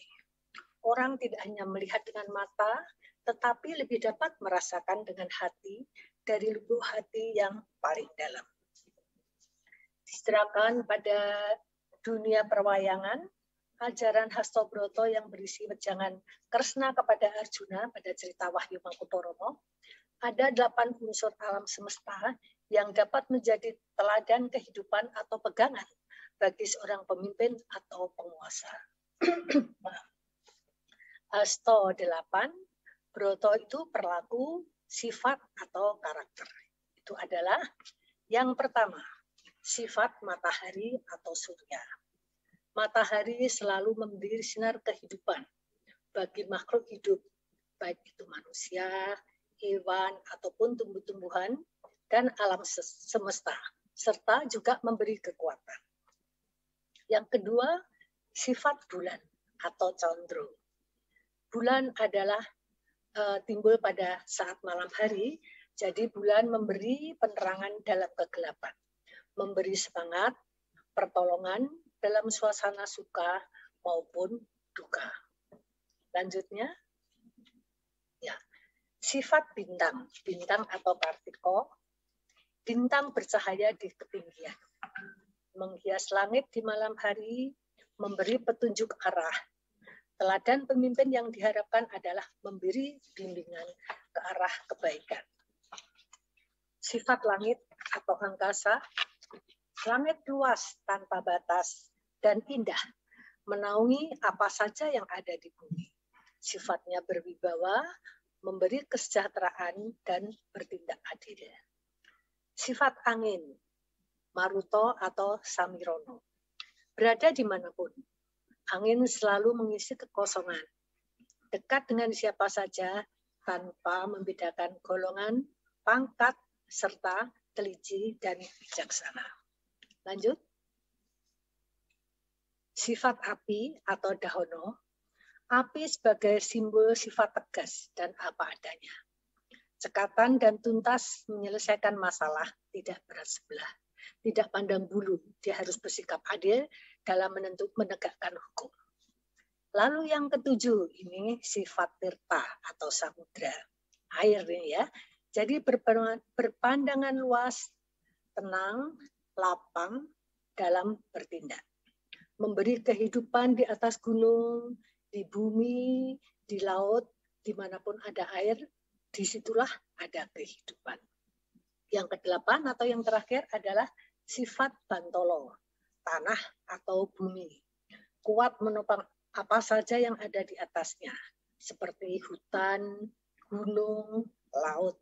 Orang tidak hanya melihat dengan mata, tetapi lebih dapat merasakan dengan hati dari lubuk hati yang paling dalam. Diserahkan pada dunia perwayangan, ajaran Hasto Broto yang berisi wejangan Kresna kepada Arjuna pada cerita Wahyu Mangkutoromo, ada delapan unsur alam semesta yang dapat menjadi teladan kehidupan atau pegangan bagi seorang pemimpin atau penguasa. Asto delapan Broto itu perilaku, sifat, atau karakter. Itu adalah yang pertama, sifat matahari atau surya. Matahari selalu memberi sinar kehidupan bagi makhluk hidup, baik itu manusia, hewan, ataupun tumbuh-tumbuhan, dan alam semesta, serta juga memberi kekuatan. Yang kedua, sifat bulan atau condro. Bulan adalah uh, timbul pada saat malam hari. Jadi bulan memberi penerangan dalam kegelapan, memberi semangat, pertolongan dalam suasana suka maupun duka. Lanjutnya, ya sifat bintang, bintang atau partikel, bintang bercahaya di ketinggian, menghias langit di malam hari, memberi petunjuk arah Teladan pemimpin yang diharapkan adalah memberi bimbingan ke arah kebaikan. Sifat langit atau angkasa, langit luas tanpa batas dan indah, menaungi apa saja yang ada di bumi. Sifatnya berwibawa, memberi kesejahteraan, dan bertindak adil. Sifat angin, Maruto atau Samirono. Berada dimanapun, angin selalu mengisi kekosongan. Dekat dengan siapa saja tanpa membedakan golongan, pangkat, serta teliti dan bijaksana. Lanjut. Sifat api atau dahono. Api sebagai simbol sifat tegas dan apa adanya. Cekatan dan tuntas menyelesaikan masalah, tidak berat sebelah. Tidak pandang bulu, dia harus bersikap adil dalam menentuk menegakkan hukum. Lalu yang ketujuh, ini sifat tirta atau samudra, air ini ya. Jadi berpandangan luas, tenang, lapang dalam bertindak. Memberi kehidupan di atas gunung, di bumi, di laut, dimanapun ada air, disitulah ada kehidupan. Yang kedelapan atau yang terakhir adalah sifat bantolo tanah atau bumi. Kuat menopang apa saja yang ada di atasnya, seperti hutan, gunung, laut.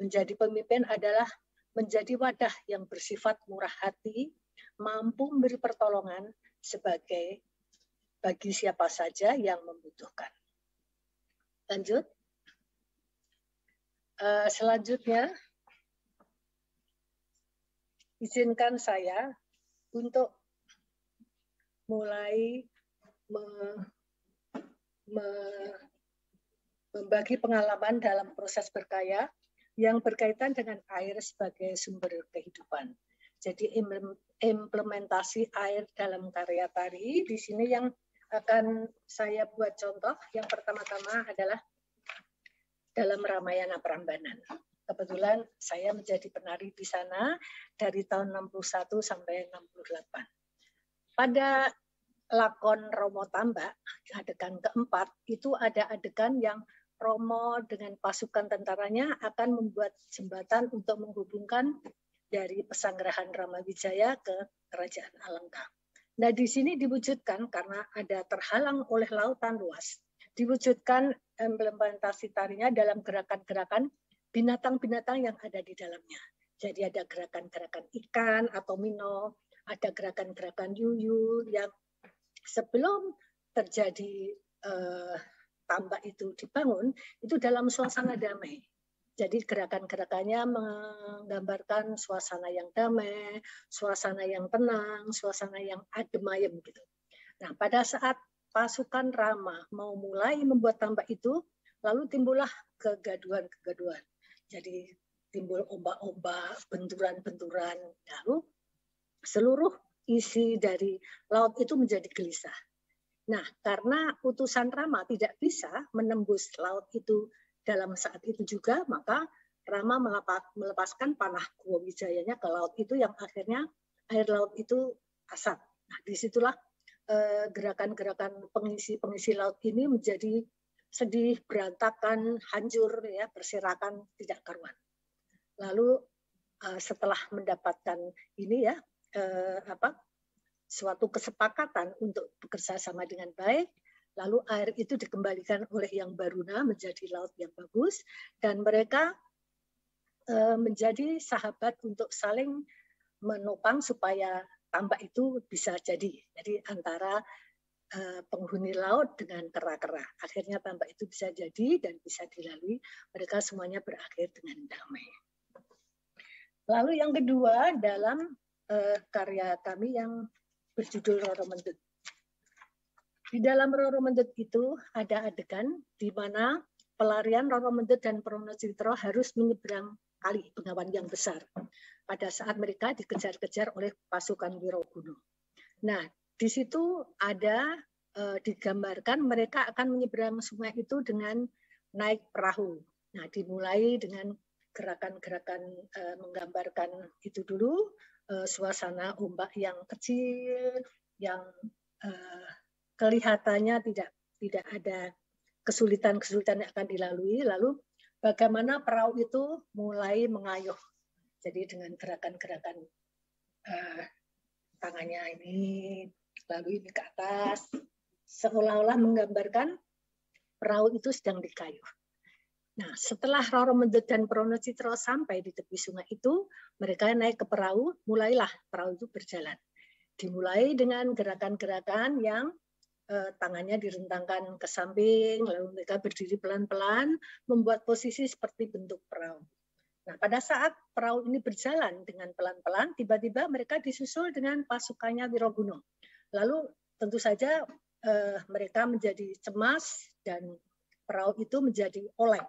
Menjadi pemimpin adalah menjadi wadah yang bersifat murah hati, mampu memberi pertolongan sebagai bagi siapa saja yang membutuhkan. Lanjut. Eh, selanjutnya, izinkan saya untuk mulai me, me, membagi pengalaman dalam proses berkaya yang berkaitan dengan air sebagai sumber kehidupan. Jadi implementasi air dalam karya tari di sini yang akan saya buat contoh yang pertama-tama adalah dalam Ramayana Prambanan kebetulan saya menjadi penari di sana dari tahun 61 sampai 68. Pada lakon Romo Tambak, adegan keempat, itu ada adegan yang Romo dengan pasukan tentaranya akan membuat jembatan untuk menghubungkan dari Rama Ramawijaya ke Kerajaan Alengka. Nah, di sini diwujudkan karena ada terhalang oleh lautan luas, diwujudkan implementasi tarinya dalam gerakan-gerakan binatang-binatang yang ada di dalamnya. Jadi ada gerakan-gerakan ikan atau mino, ada gerakan-gerakan yuyu yang sebelum terjadi eh, tambak itu dibangun, itu dalam suasana damai. Jadi gerakan-gerakannya menggambarkan suasana yang damai, suasana yang tenang, suasana yang adem ayem gitu. Nah, pada saat pasukan Rama mau mulai membuat tambak itu, lalu timbullah kegaduhan-kegaduhan jadi timbul ombak-ombak, benturan-benturan, lalu seluruh isi dari laut itu menjadi gelisah. Nah, karena utusan Rama tidak bisa menembus laut itu dalam saat itu juga, maka Rama melepaskan panah Gua ke laut itu yang akhirnya air laut itu asap. Nah, disitulah eh, gerakan-gerakan pengisi-pengisi laut ini menjadi sedih, berantakan, hancur, ya berserakan, tidak karuan. Lalu uh, setelah mendapatkan ini ya uh, apa suatu kesepakatan untuk bekerja sama dengan baik, lalu air itu dikembalikan oleh yang baruna menjadi laut yang bagus dan mereka eh, menjadi sahabat untuk saling menopang supaya tambak itu bisa jadi. Jadi antara Eh, penghuni laut dengan kera-kera. Akhirnya tambak itu bisa jadi dan bisa dilalui. Mereka semuanya berakhir dengan damai. Lalu yang kedua dalam uh, karya kami yang berjudul Roro Mendut. Di dalam Roro Mendut itu ada adegan di mana pelarian Roro Mendut dan Prono Citro harus menyeberang kali pengawan yang besar pada saat mereka dikejar-kejar oleh pasukan Wiroguno. Nah, di situ ada eh, digambarkan mereka akan menyeberang sungai itu dengan naik perahu. Nah, dimulai dengan gerakan-gerakan eh, menggambarkan itu dulu eh, suasana ombak yang kecil, yang kelihatannya tidak tidak ada kesulitan-kesulitan yang akan dilalui, lalu bagaimana perahu itu mulai mengayuh. Jadi dengan gerakan-gerakan tangannya ini, lalu ini ke atas, seolah-olah menggambarkan perahu itu sedang dikayuh. Nah, setelah Roro Mendut dan Prono Citro sampai di tepi sungai itu, mereka naik ke perahu, mulailah perahu itu berjalan. Dimulai dengan gerakan-gerakan yang eh, tangannya direntangkan ke samping, lalu mereka berdiri pelan-pelan, membuat posisi seperti bentuk perahu. Nah, pada saat perahu ini berjalan dengan pelan-pelan, tiba-tiba mereka disusul dengan pasukannya Wirogunung. Lalu tentu saja eh, mereka menjadi cemas dan perahu itu menjadi oleng.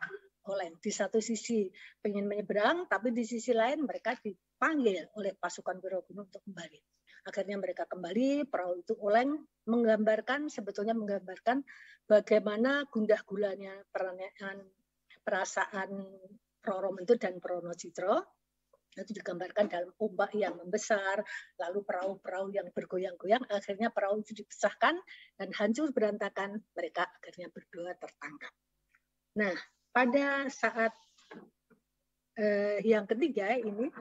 Oleng di satu sisi pengen menyeberang, tapi di sisi lain mereka dipanggil oleh pasukan Gunung untuk kembali. Akhirnya mereka kembali, perahu itu oleng, menggambarkan sebetulnya menggambarkan bagaimana gundah gulanya perasaan Roro dan Prono Citro itu digambarkan dalam ombak yang membesar, lalu perahu-perahu yang bergoyang-goyang, akhirnya perahu itu dipisahkan dan hancur berantakan, mereka akhirnya berdua tertangkap. Nah, pada saat eh, yang ketiga ini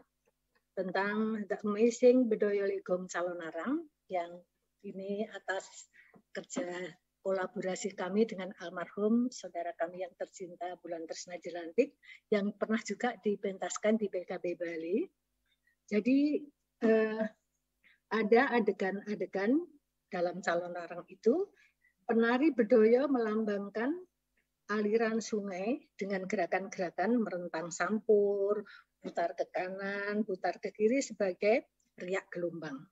tentang The Amazing Bedoyo Legong Calonarang yang ini atas kerja kolaborasi kami dengan almarhum saudara kami yang tercinta Bulan Tresna Jelantik yang pernah juga dipentaskan di PKB Bali. Jadi eh, ada adegan-adegan dalam calon larang itu penari bedoyo melambangkan aliran sungai dengan gerakan-gerakan merentang sampur, putar ke kanan, putar ke kiri sebagai riak gelombang.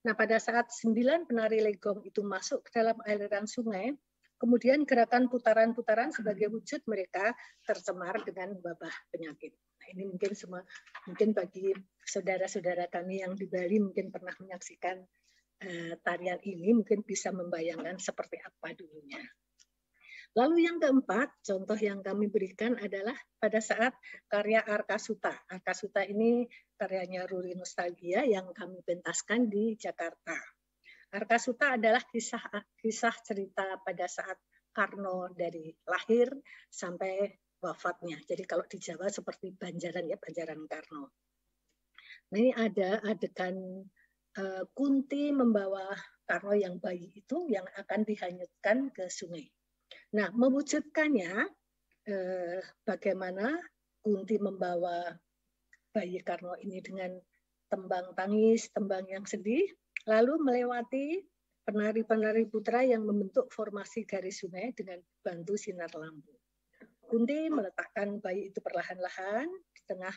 Nah, pada saat sembilan penari legong itu masuk ke dalam aliran sungai, kemudian gerakan putaran-putaran sebagai hmm. wujud mereka tercemar dengan wabah penyakit. Nah, ini mungkin semua mungkin bagi saudara-saudara kami yang di Bali mungkin pernah menyaksikan uh, tarian ini mungkin bisa membayangkan seperti apa dulunya. Lalu yang keempat, contoh yang kami berikan adalah pada saat karya Arka Suta. Arka Suta ini karyanya Ruri Nostalgia yang kami pentaskan di Jakarta. Arka Suta adalah kisah kisah cerita pada saat Karno dari lahir sampai wafatnya. Jadi kalau di Jawa seperti Banjaran ya Banjaran Karno. ini ada adegan uh, Kunti membawa Karno yang bayi itu yang akan dihanyutkan ke sungai. Nah, mewujudkannya eh, bagaimana Kunti membawa bayi Karno ini dengan tembang tangis, tembang yang sedih, lalu melewati penari-penari putra yang membentuk formasi garis sungai dengan bantu sinar lampu. Kunti meletakkan bayi itu perlahan-lahan di tengah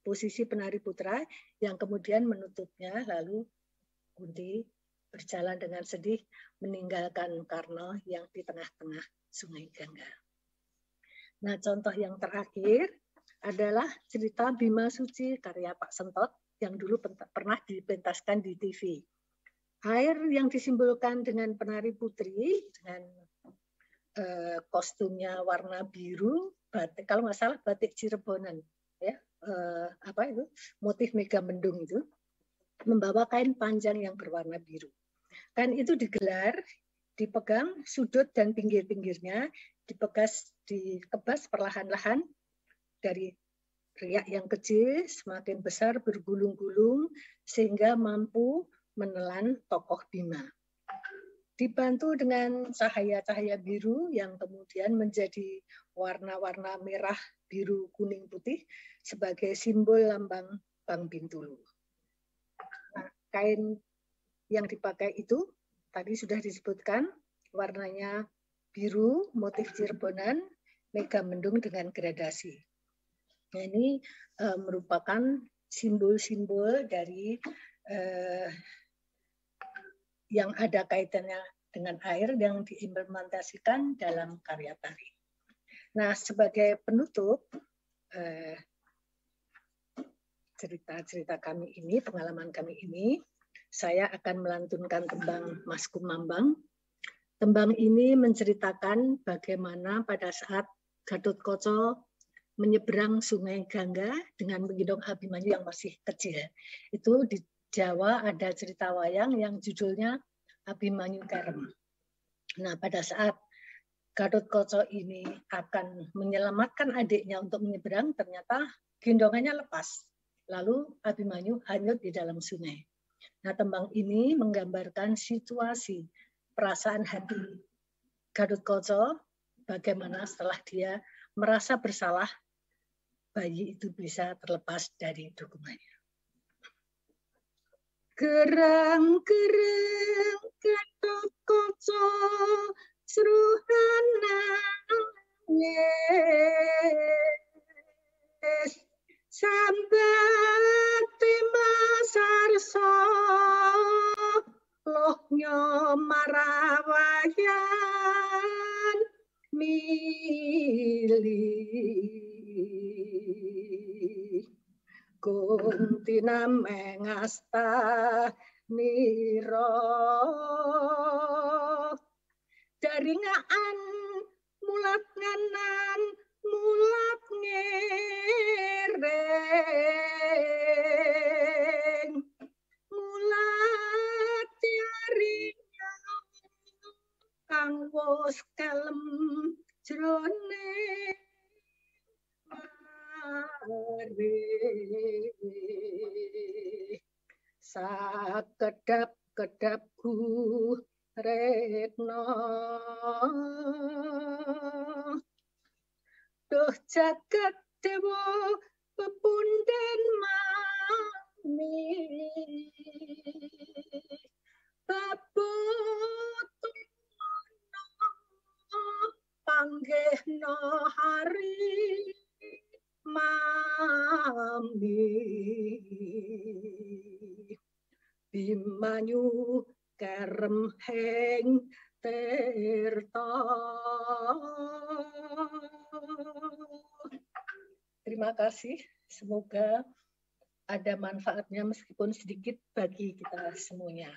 posisi penari putra yang kemudian menutupnya lalu Kunti berjalan dengan sedih meninggalkan Karno yang di tengah-tengah Sungai Gangga. Nah, contoh yang terakhir adalah cerita Bima Suci karya Pak Sentot yang dulu pernah dipentaskan di TV. Air yang disimbolkan dengan penari putri dengan eh, kostumnya warna biru, batik kalau nggak salah batik Cirebonan ya, eh, apa itu? motif mega mendung itu membawa kain panjang yang berwarna biru. Kain itu digelar dipegang sudut dan pinggir-pinggirnya, dipegas, dikebas perlahan-lahan dari riak yang kecil semakin besar bergulung-gulung sehingga mampu menelan tokoh Bima. Dibantu dengan cahaya-cahaya biru yang kemudian menjadi warna-warna merah, biru, kuning, putih sebagai simbol lambang Bang Bintulu. Nah, kain yang dipakai itu tadi sudah disebutkan warnanya biru, motif Cirebonan, mega mendung dengan gradasi. Nah, ini e, merupakan simbol-simbol dari e, yang ada kaitannya dengan air yang diimplementasikan dalam karya tari. Nah, sebagai penutup eh, cerita-cerita kami ini, pengalaman kami ini, saya akan melantunkan tembang Mas Kumambang. Tembang ini menceritakan bagaimana pada saat Gatot Koco menyeberang Sungai Gangga dengan menggendong Abimanyu yang masih kecil. Itu di Jawa ada cerita wayang yang judulnya Abimanyu Karem. Nah, pada saat Gatot Koco ini akan menyelamatkan adiknya untuk menyeberang, ternyata gendongannya lepas. Lalu Abimanyu hanyut di dalam sungai. Nah, tembang ini menggambarkan situasi perasaan hati Garut Koco bagaimana setelah dia merasa bersalah bayi itu bisa terlepas dari dukungannya. Gerang-gerang Garut Koco seruhan nangis. Sambete masarso lohnyo marawayan mili kuntinam engasta niro jaringaan mulat nganan mulat nge lereng mulat tiarinya kang bos kalem jerone mare sakedap kedapku retno duh jagat dewa pepunden mami peputuno no hari mami bimanyu kerem heng terima kasih. Semoga ada manfaatnya meskipun sedikit bagi kita semuanya.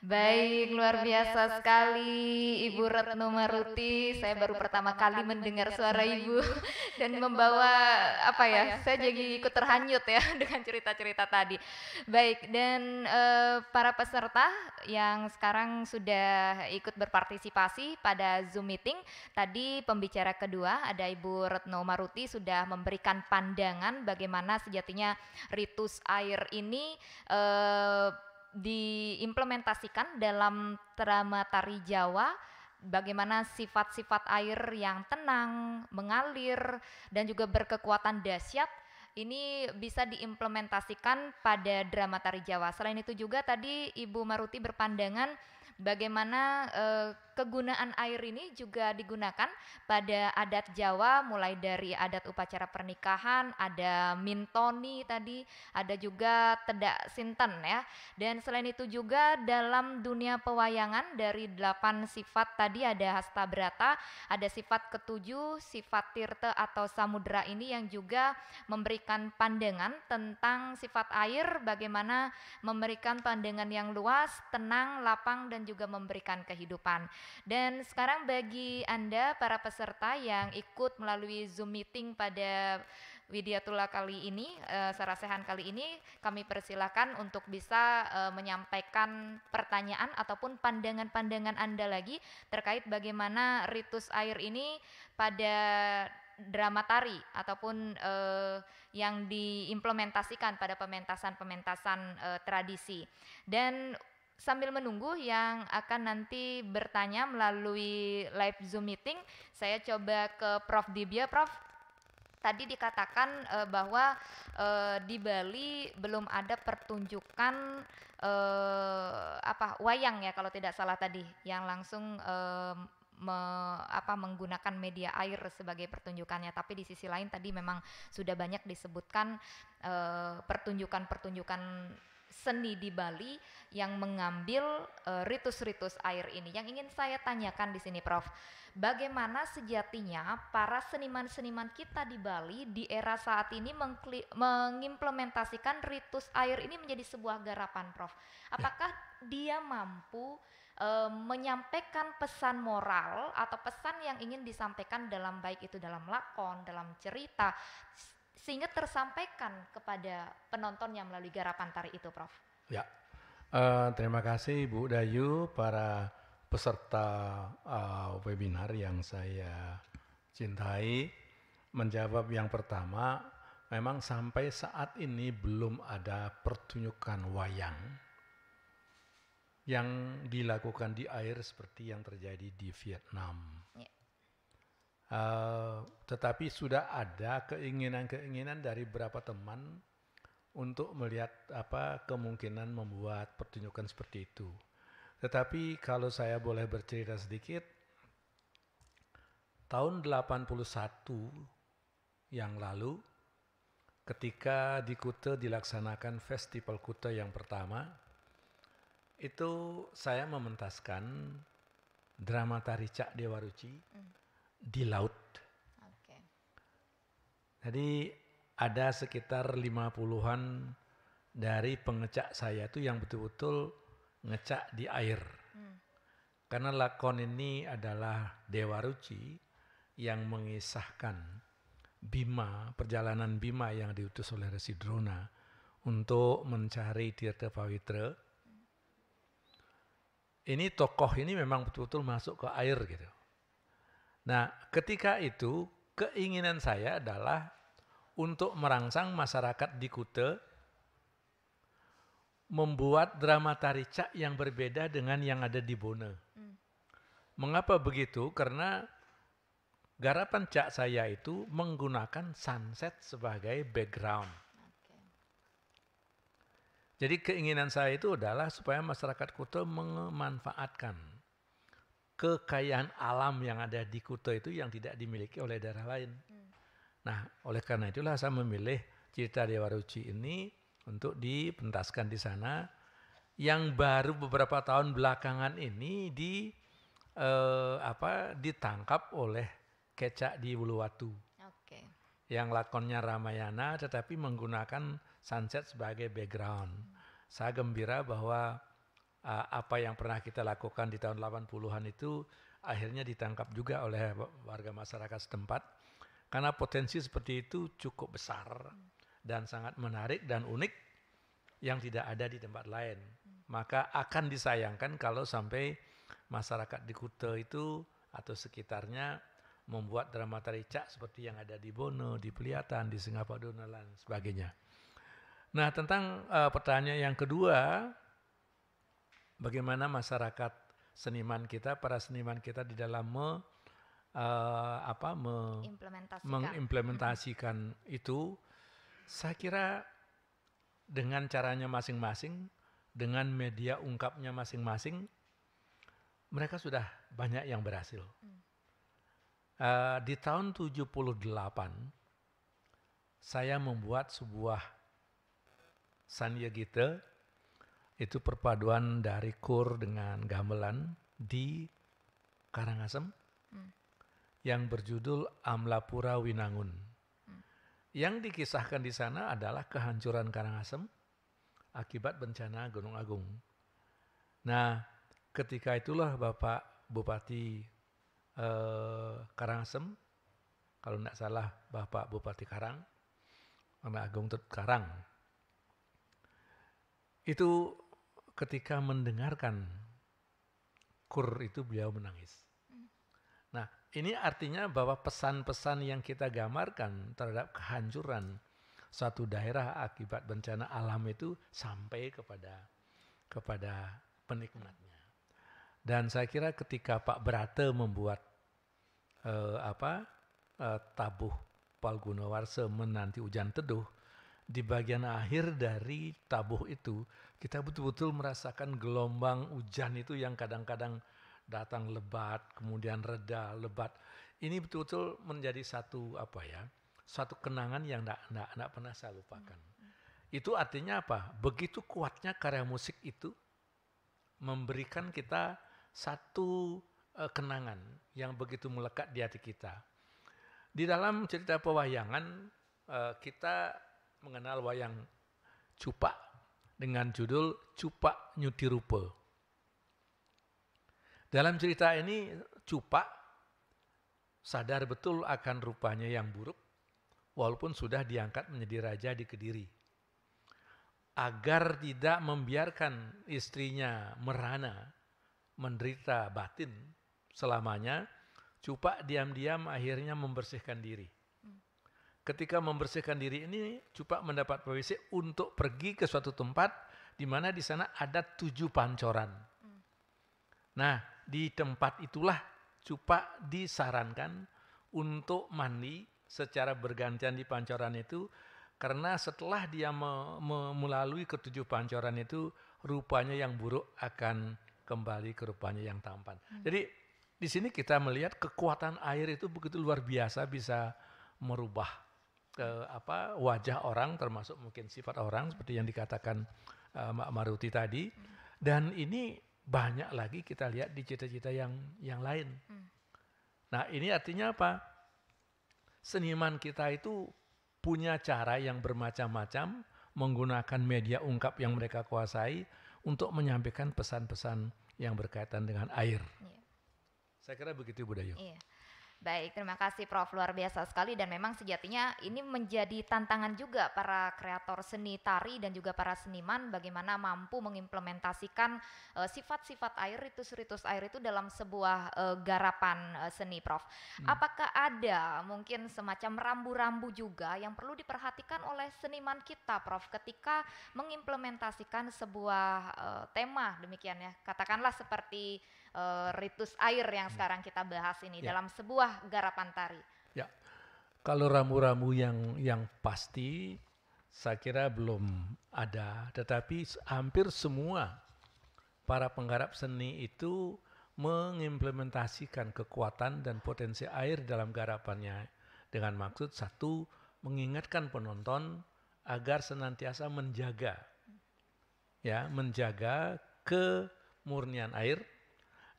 Baik, luar biasa sekali Ibu Retno Maruti. Saya baru pertama kali mendengar suara Ibu dan membawa ya, apa ya? Saya jadi ikut terhanyut ya dengan cerita-cerita tadi. Baik, dan uh, para peserta yang sekarang sudah ikut berpartisipasi pada Zoom meeting, tadi pembicara kedua ada Ibu Retno Maruti sudah memberikan pandangan bagaimana sejatinya ritus air ini uh, diimplementasikan dalam drama tari Jawa bagaimana sifat-sifat air yang tenang, mengalir dan juga berkekuatan dahsyat ini bisa diimplementasikan pada drama tari Jawa. Selain itu juga tadi Ibu Maruti berpandangan bagaimana eh, kegunaan air ini juga digunakan pada adat Jawa mulai dari adat upacara pernikahan, ada mintoni tadi, ada juga tedak sinten ya. Dan selain itu juga dalam dunia pewayangan dari delapan sifat tadi ada hasta brata, ada sifat ketujuh, sifat tirte atau samudra ini yang juga memberikan pandangan tentang sifat air bagaimana memberikan pandangan yang luas, tenang, lapang dan juga memberikan kehidupan. Dan sekarang bagi Anda para peserta yang ikut melalui Zoom meeting pada Tula kali ini, uh, Sarasehan kali ini, kami persilahkan untuk bisa uh, menyampaikan pertanyaan ataupun pandangan-pandangan Anda lagi terkait bagaimana ritus air ini pada drama tari ataupun uh, yang diimplementasikan pada pementasan-pementasan uh, tradisi. Dan sambil menunggu yang akan nanti bertanya melalui live Zoom meeting, saya coba ke Prof Dibia. Prof, tadi dikatakan e, bahwa e, di Bali belum ada pertunjukan e, apa wayang ya kalau tidak salah tadi yang langsung e, me, apa menggunakan media air sebagai pertunjukannya tapi di sisi lain tadi memang sudah banyak disebutkan pertunjukan-pertunjukan seni di Bali yang mengambil eh, ritus-ritus uh, air ini. Yang ingin saya tanyakan di sini, Prof, bagaimana sejatinya para seniman-seniman kita di Bali di era saat ini mengimplementasikan ritus air ini menjadi sebuah garapan, Prof? Ya. Apakah ya. dia mampu uh, menyampaikan pesan moral atau pesan yang ingin disampaikan dalam baik itu dalam lakon, dalam cerita, sehingga tersampaikan kepada penonton yang melalui garapan tari itu, Prof. Ya, uh, terima kasih Bu Dayu, para peserta uh, webinar yang saya cintai. Menjawab yang pertama, memang sampai saat ini belum ada pertunjukan wayang yang dilakukan di air seperti yang terjadi di Vietnam. Uh, tetapi sudah ada keinginan-keinginan dari beberapa teman untuk melihat apa kemungkinan membuat pertunjukan seperti itu. Tetapi kalau saya boleh bercerita sedikit, tahun 81 yang lalu ketika di Kuta dilaksanakan festival Kuta yang pertama, itu saya mementaskan drama tari Dewa Dewaruci. Mm di laut. Okay. Jadi ada sekitar lima puluhan dari pengecak saya itu yang betul-betul ngecak di air. Hmm. Karena lakon ini adalah Dewa Ruci yang mengisahkan Bima, perjalanan Bima yang diutus oleh Residrona untuk mencari Tirta Pawitra. Hmm. Ini tokoh ini memang betul-betul masuk ke air gitu. Nah, ketika itu keinginan saya adalah untuk merangsang masyarakat di Kute membuat drama tari cak yang berbeda dengan yang ada di Bone. Hmm. Mengapa begitu? Karena garapan cak saya itu menggunakan sunset sebagai background. Jadi keinginan saya itu adalah supaya masyarakat Kuta memanfaatkan kekayaan alam yang ada di Kuto itu yang tidak dimiliki oleh daerah lain. Hmm. Nah, oleh karena itulah saya memilih cerita Dewa Ruci ini untuk dipentaskan di sana yang baru beberapa tahun belakangan ini di eh, apa ditangkap oleh kecak di Uluwatu. Okay. Yang lakonnya Ramayana tetapi menggunakan sunset sebagai background. Hmm. Saya gembira bahwa uh, apa yang pernah kita lakukan di tahun 80-an itu akhirnya ditangkap juga oleh warga masyarakat setempat karena potensi seperti itu cukup besar dan sangat menarik dan unik yang tidak ada di tempat lain. Maka akan disayangkan kalau sampai masyarakat di Kuta itu atau sekitarnya membuat drama tari cak seperti yang ada di Bono, di Peliatan, di Singapura dan sebagainya. Nah tentang uh, pertanyaan yang kedua, bagaimana masyarakat seniman kita, para seniman kita di dalam me, uh, apa me, mengimplementasikan itu, saya kira dengan caranya masing-masing, dengan media ungkapnya masing-masing, mereka sudah banyak yang berhasil. Uh, di tahun 78, saya membuat sebuah Sanya Gita itu perpaduan dari kur dengan gamelan di Karangasem hmm. yang berjudul Amlapura Winangun. Hmm. Yang dikisahkan di sana adalah kehancuran Karangasem akibat bencana Gunung Agung. Nah, ketika itulah Bapak Bupati eh, Karangasem, kalau tidak salah Bapak Bupati Karang, Gunung Agung Karang, itu ketika mendengarkan kur itu beliau menangis. Hmm. Nah, ini artinya bahwa pesan-pesan yang kita gambarkan terhadap kehancuran suatu daerah akibat bencana alam itu sampai kepada kepada penikmatnya. Dan saya kira ketika Pak Brate membuat eh, apa eh, tabuh Paul Gunawarse menanti hujan teduh, di bagian akhir dari tabuh itu kita betul-betul merasakan gelombang hujan itu yang kadang-kadang datang lebat, kemudian reda, lebat. Ini betul-betul menjadi satu apa ya? Satu kenangan yang tidak pernah saya lupakan. Itu artinya apa? Begitu kuatnya karya musik itu memberikan kita satu eh, kenangan yang begitu melekat di hati kita. Di dalam cerita pewayangan eh, kita mengenal wayang cupak dengan judul Cupak Nyudirupa. Dalam cerita ini Cupak sadar betul akan rupanya yang buruk walaupun sudah diangkat menjadi raja di Kediri. Agar tidak membiarkan istrinya merana menderita batin selamanya, Cupak diam-diam akhirnya membersihkan diri ketika membersihkan diri ini cupa mendapat PWC untuk pergi ke suatu tempat di mana di sana ada tujuh pancoran. Nah, di tempat itulah cupa disarankan untuk mandi secara bergantian di pancoran itu karena setelah dia me, me, melalui ketujuh pancoran itu rupanya yang buruk akan kembali ke rupanya yang tampan. Hmm. Jadi di sini kita melihat kekuatan air itu begitu luar biasa bisa merubah eh, apa wajah orang termasuk mungkin sifat orang seperti yang dikatakan eh, Mak Maruti tadi dan ini banyak lagi kita lihat di cita-cita yang yang lain. Hmm. Nah, ini artinya apa? Seniman kita itu punya cara yang bermacam-macam menggunakan media ungkap yang mereka kuasai untuk menyampaikan pesan-pesan yang berkaitan dengan air. Yeah. Saya kira begitu Bu Baik, terima kasih Prof. Luar biasa sekali dan memang sejatinya ini menjadi tantangan juga para kreator seni tari dan juga para seniman bagaimana mampu mengimplementasikan eh, sifat-sifat uh, air, ritus-ritus air itu dalam sebuah uh, garapan uh, seni, Prof. Hmm. Apakah ada mungkin semacam rambu-rambu juga yang perlu diperhatikan oleh seniman kita, Prof, ketika mengimplementasikan sebuah uh, tema demikian ya. Katakanlah seperti uh, ritus air yang hmm. sekarang kita bahas ini ya. dalam sebuah garapan tari. Ya, kalau ramu-ramu yang yang pasti saya kira belum ada, tetapi hampir semua para penggarap seni itu mengimplementasikan kekuatan dan potensi air dalam garapannya dengan maksud satu mengingatkan penonton agar senantiasa menjaga ya menjaga kemurnian air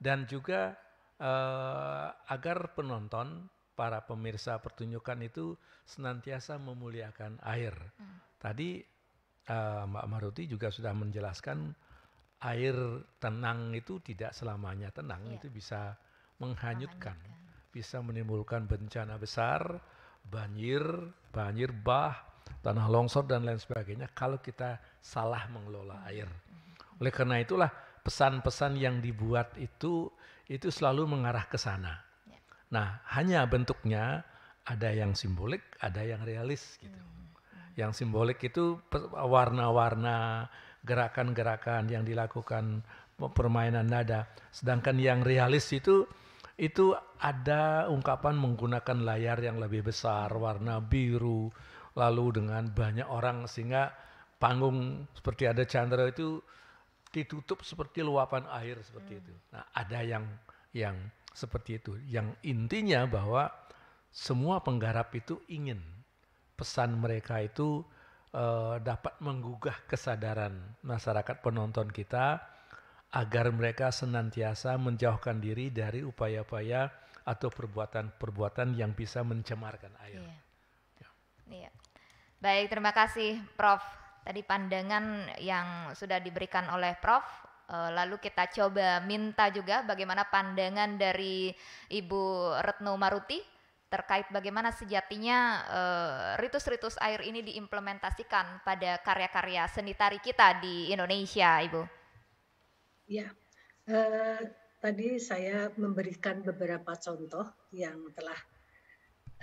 dan juga eh, agar penonton para pemirsa pertunjukan itu senantiasa memuliakan air. Hmm. Tadi uh, Mbak Maruti juga sudah menjelaskan air tenang itu tidak selamanya tenang, yeah. itu bisa menghanyutkan, menghanyutkan, bisa menimbulkan bencana besar, banjir, banjir bah, tanah longsor dan lain sebagainya kalau kita salah mengelola hmm. air. Oleh karena itulah pesan-pesan yang dibuat itu itu selalu mengarah ke sana. Ya. Nah, hanya bentuknya ada yang simbolik, ada yang realis gitu. Hmm. hmm. Yang simbolik itu warna-warna, gerakan-gerakan yang dilakukan permainan nada. Sedangkan yang realis itu itu ada ungkapan menggunakan layar yang lebih besar, warna biru, lalu dengan banyak orang sehingga panggung seperti ada Chandra itu ditutup seperti luapan air seperti hmm. itu. Nah, ada yang yang seperti itu. Yang intinya bahwa semua penggarap itu ingin pesan mereka itu uh, dapat menggugah kesadaran masyarakat penonton kita agar mereka senantiasa menjauhkan diri dari upaya-upaya atau perbuatan-perbuatan yang bisa mencemarkan air. Iya. Ya. Iya. Baik, terima kasih Prof tadi pandangan yang sudah diberikan oleh Prof. Eh, lalu kita coba minta juga bagaimana pandangan dari Ibu Retno Maruti terkait bagaimana sejatinya eh, ritus-ritus air ini diimplementasikan pada karya-karya seni tari kita di Indonesia, Ibu. Ya, uh, tadi saya memberikan beberapa contoh yang telah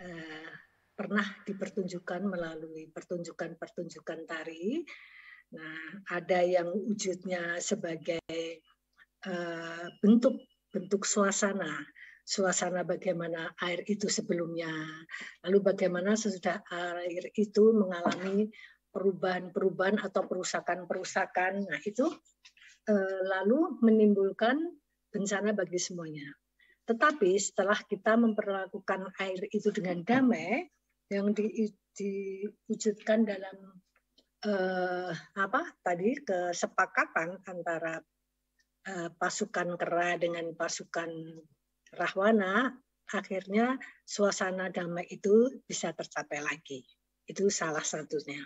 uh, pernah dipertunjukkan melalui pertunjukan-pertunjukan tari. Nah, ada yang wujudnya sebagai bentuk-bentuk eh, uh, suasana, suasana bagaimana air itu sebelumnya, lalu bagaimana sesudah air itu mengalami perubahan-perubahan atau perusakan-perusakan. Nah, itu uh, lalu menimbulkan bencana bagi semuanya. Tetapi setelah kita memperlakukan air itu dengan damai, yang di, diwujudkan dalam eh, apa tadi kesepakatan antara eh, pasukan kera dengan pasukan rahwana akhirnya suasana damai itu bisa tercapai lagi itu salah satunya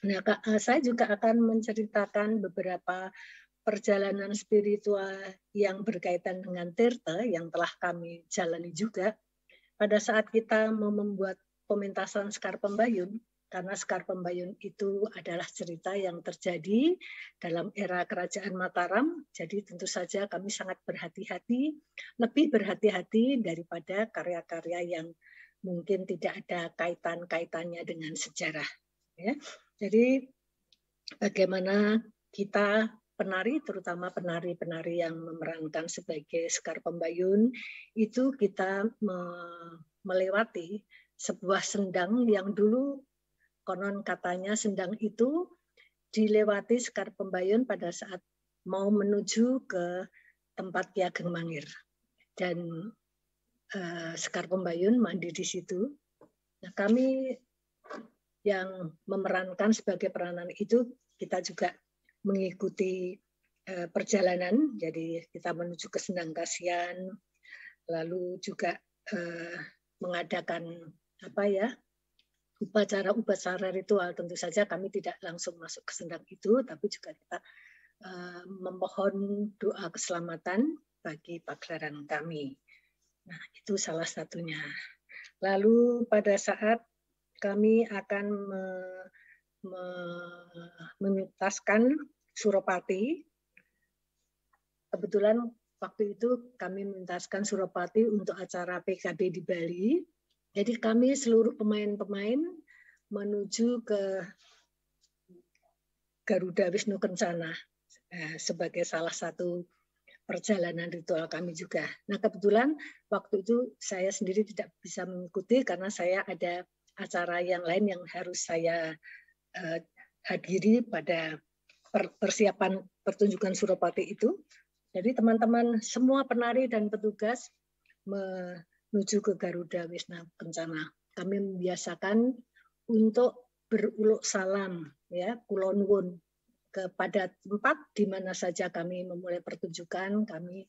nah eh, saya juga akan menceritakan beberapa perjalanan spiritual yang berkaitan dengan Tirta yang telah kami jalani juga pada saat kita mau membuat pementasan Sekar Pembayun karena Sekar Pembayun itu adalah cerita yang terjadi dalam era Kerajaan Mataram. Jadi tentu saja kami sangat berhati-hati, lebih berhati-hati daripada karya-karya yang mungkin tidak ada kaitan-kaitannya dengan sejarah. Ya. Jadi bagaimana kita penari, terutama penari-penari yang memerankan sebagai Sekar Pembayun, itu kita melewati sebuah sendang yang dulu konon katanya sendang itu dilewati Sekar Pembayun pada saat mau menuju ke tempat Ki Mangir. Dan eh, Sekar Pembayun mandi di situ. Nah, kami yang memerankan sebagai peranan itu kita juga mengikuti eh, perjalanan. Jadi kita menuju ke Sendang Kasian, lalu juga eh, mengadakan apa ya upacara upacara ritual tentu saja kami tidak langsung masuk ke sendang itu tapi juga kita eh, memohon doa keselamatan bagi pagelaran kami nah itu salah satunya lalu pada saat kami akan me, me, Suropati kebetulan waktu itu kami menuntaskan Suropati untuk acara PKB di Bali jadi kami seluruh pemain-pemain menuju ke Garuda Wisnu Kencana eh, sebagai salah satu perjalanan ritual kami juga. Nah kebetulan waktu itu saya sendiri tidak bisa mengikuti karena saya ada acara yang lain yang harus saya eh, hadiri pada persiapan pertunjukan Suropati itu. Jadi teman-teman semua penari dan petugas menuju ke Garuda Wisna Kencana. Kami membiasakan untuk beruluk salam ya kulon won kepada tempat di mana saja kami memulai pertunjukan, kami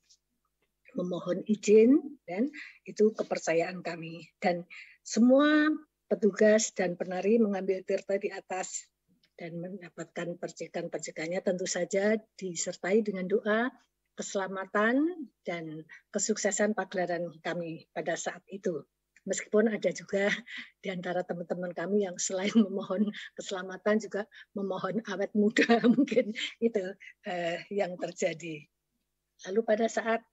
memohon izin dan itu kepercayaan kami dan semua petugas dan penari mengambil tirta di atas dan mendapatkan percikan-percikannya tentu saja disertai dengan doa keselamatan dan kesuksesan pagelaran kami pada saat itu. Meskipun ada juga di antara teman-teman kami yang selain memohon keselamatan juga memohon awet muda mungkin itu eh, yang terjadi. Lalu pada saat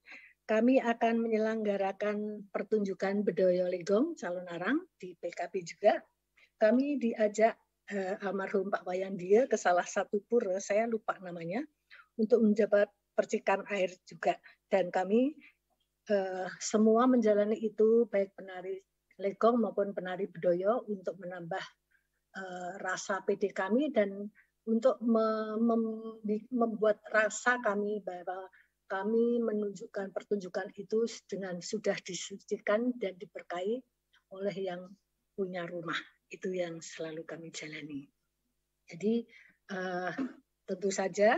kami akan menyelenggarakan pertunjukan Bedoyo Legong Calon Arang di PKP juga, kami diajak eh, almarhum Pak Wayandia ke salah satu pura, saya lupa namanya, untuk menjabat percikan air juga. Dan kami eh, semua menjalani itu baik penari legong maupun penari bedoyo untuk menambah eh, rasa PD kami dan untuk mem membuat rasa kami bahwa kami menunjukkan pertunjukan itu dengan sudah disucikan dan diberkahi oleh yang punya rumah. Itu yang selalu kami jalani. Jadi uh, tentu saja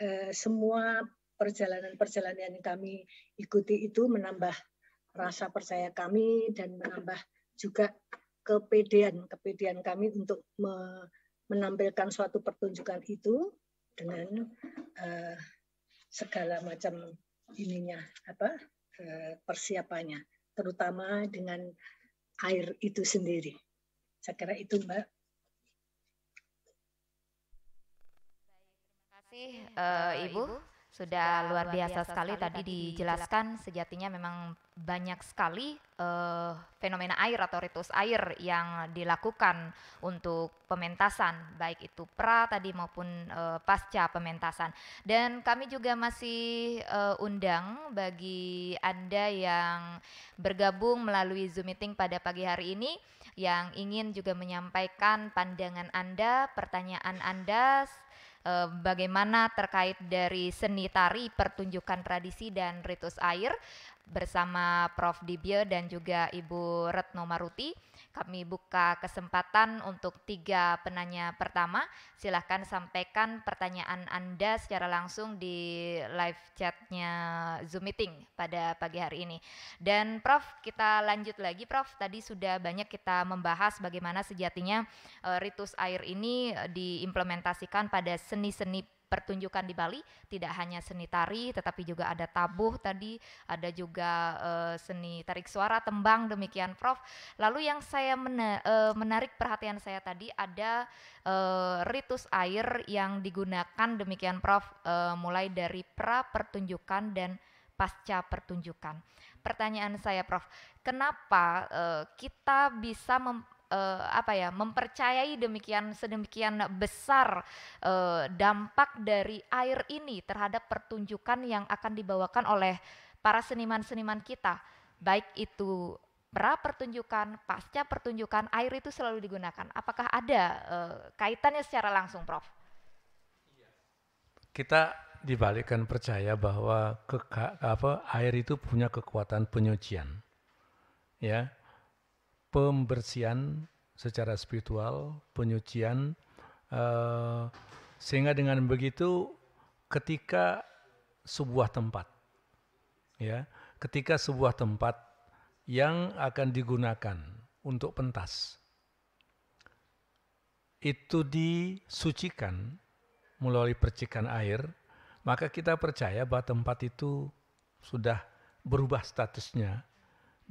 Eh, semua perjalanan-perjalanan yang kami ikuti itu menambah rasa percaya kami dan menambah juga kepedean kepedean kami untuk menampilkan suatu pertunjukan itu dengan eh, segala macam ininya apa eh, persiapannya terutama dengan air itu sendiri saya kira itu mbak kasih uh, iya, eh, eh, Ibu. Sudah luar biasa sekali tadi dijelaskan sejatinya memang banyak sekali uh, fenomena air atau ritus air yang dilakukan untuk pementasan baik itu pra tadi maupun uh, pasca pementasan. Dan kami juga masih uh, undang bagi Anda yang bergabung melalui Zoom meeting pada pagi hari ini yang ingin juga menyampaikan pandangan Anda, pertanyaan Anda eh, bagaimana terkait dari seni tari, pertunjukan tradisi dan ritus air bersama Prof Dibye dan juga Ibu Retno Maruti. Kami buka kesempatan untuk tiga penanya pertama. Silahkan sampaikan pertanyaan Anda secara langsung di live chatnya Zoom Meeting pada pagi hari ini. Dan Prof, kita lanjut lagi Prof. Tadi sudah banyak kita membahas bagaimana sejatinya eh, ritus air ini diimplementasikan pada seni-seni pertunjukan di Bali tidak hanya seni tari tetapi juga ada tabuh tadi, ada juga uh, seni tarik suara, tembang demikian Prof. Lalu yang saya mena uh, menarik perhatian saya tadi ada uh, ritus air yang digunakan demikian Prof uh, mulai dari pra pertunjukan dan pasca pertunjukan. Pertanyaan saya Prof, kenapa uh, kita bisa mem uh, apa ya mempercayai demikian sedemikian besar uh, dampak dari air ini terhadap pertunjukan yang akan dibawakan oleh para seniman-seniman kita baik itu pra pertunjukan pasca pertunjukan air itu selalu digunakan apakah ada uh, kaitannya secara langsung prof kita dibalikkan percaya bahwa keka, apa air itu punya kekuatan penyucian ya pembersihan secara spiritual, penyucian, eh, sehingga dengan begitu ketika sebuah tempat, ya, ketika sebuah tempat yang akan digunakan untuk pentas itu disucikan melalui percikan air, maka kita percaya bahwa tempat itu sudah berubah statusnya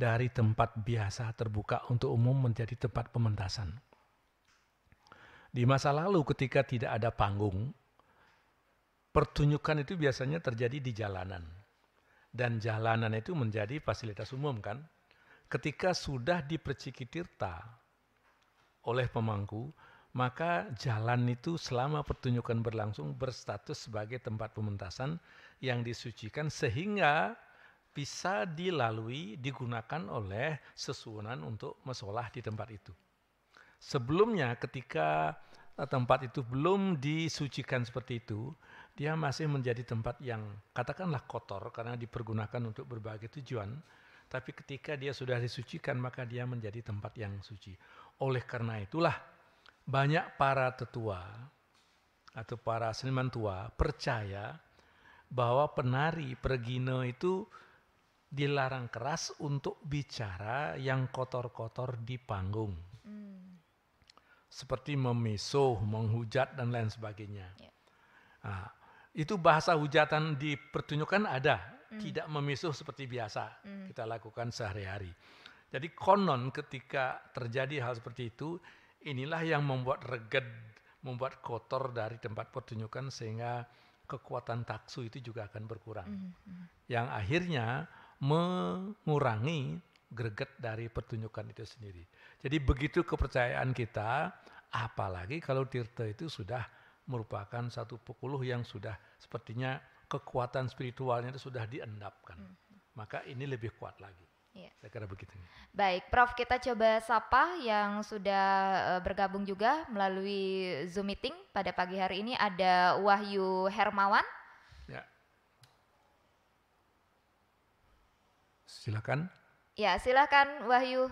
dari tempat biasa terbuka untuk umum menjadi tempat pementasan. Di masa lalu ketika tidak ada panggung, pertunjukan itu biasanya terjadi di jalanan. Dan jalanan itu menjadi fasilitas umum kan. Ketika sudah diperciki tirta oleh pemangku, maka jalan itu selama pertunjukan berlangsung berstatus sebagai tempat pementasan yang disucikan sehingga bisa dilalui digunakan oleh sesuunan untuk mesolah di tempat itu. Sebelumnya ketika eh, tempat itu belum disucikan seperti itu, dia masih menjadi tempat yang katakanlah kotor karena dipergunakan untuk berbagai tujuan. Tapi ketika dia sudah disucikan maka dia menjadi tempat yang suci. Oleh karena itulah banyak para tetua atau para seniman tua percaya bahwa penari pergino itu dilarang keras untuk bicara yang kotor-kotor di panggung. Hmm. Seperti memisuh, menghujat, dan lain sebagainya. Yeah. Nah, itu bahasa hujatan di pertunjukan ada, hmm. tidak memisuh seperti biasa hmm. kita lakukan sehari-hari. Jadi konon ketika terjadi hal seperti itu, inilah yang membuat reged, membuat kotor dari tempat pertunjukan sehingga kekuatan taksu itu juga akan berkurang. Hmm. hmm. Yang akhirnya mengurangi greget dari pertunjukan itu sendiri. Jadi begitu kepercayaan kita, apalagi kalau tirta itu sudah merupakan satu pukuluh yang sudah sepertinya kekuatan spiritualnya itu sudah diendapkan. Mm-hmm. Maka ini lebih kuat lagi. Ya. Saya kira begitu. Baik, Prof, kita coba sapa yang sudah eh, bergabung juga melalui Zoom meeting pada pagi hari ini ada Wahyu Hermawan. Ya. Silakan. Ya, silakan Wahyu.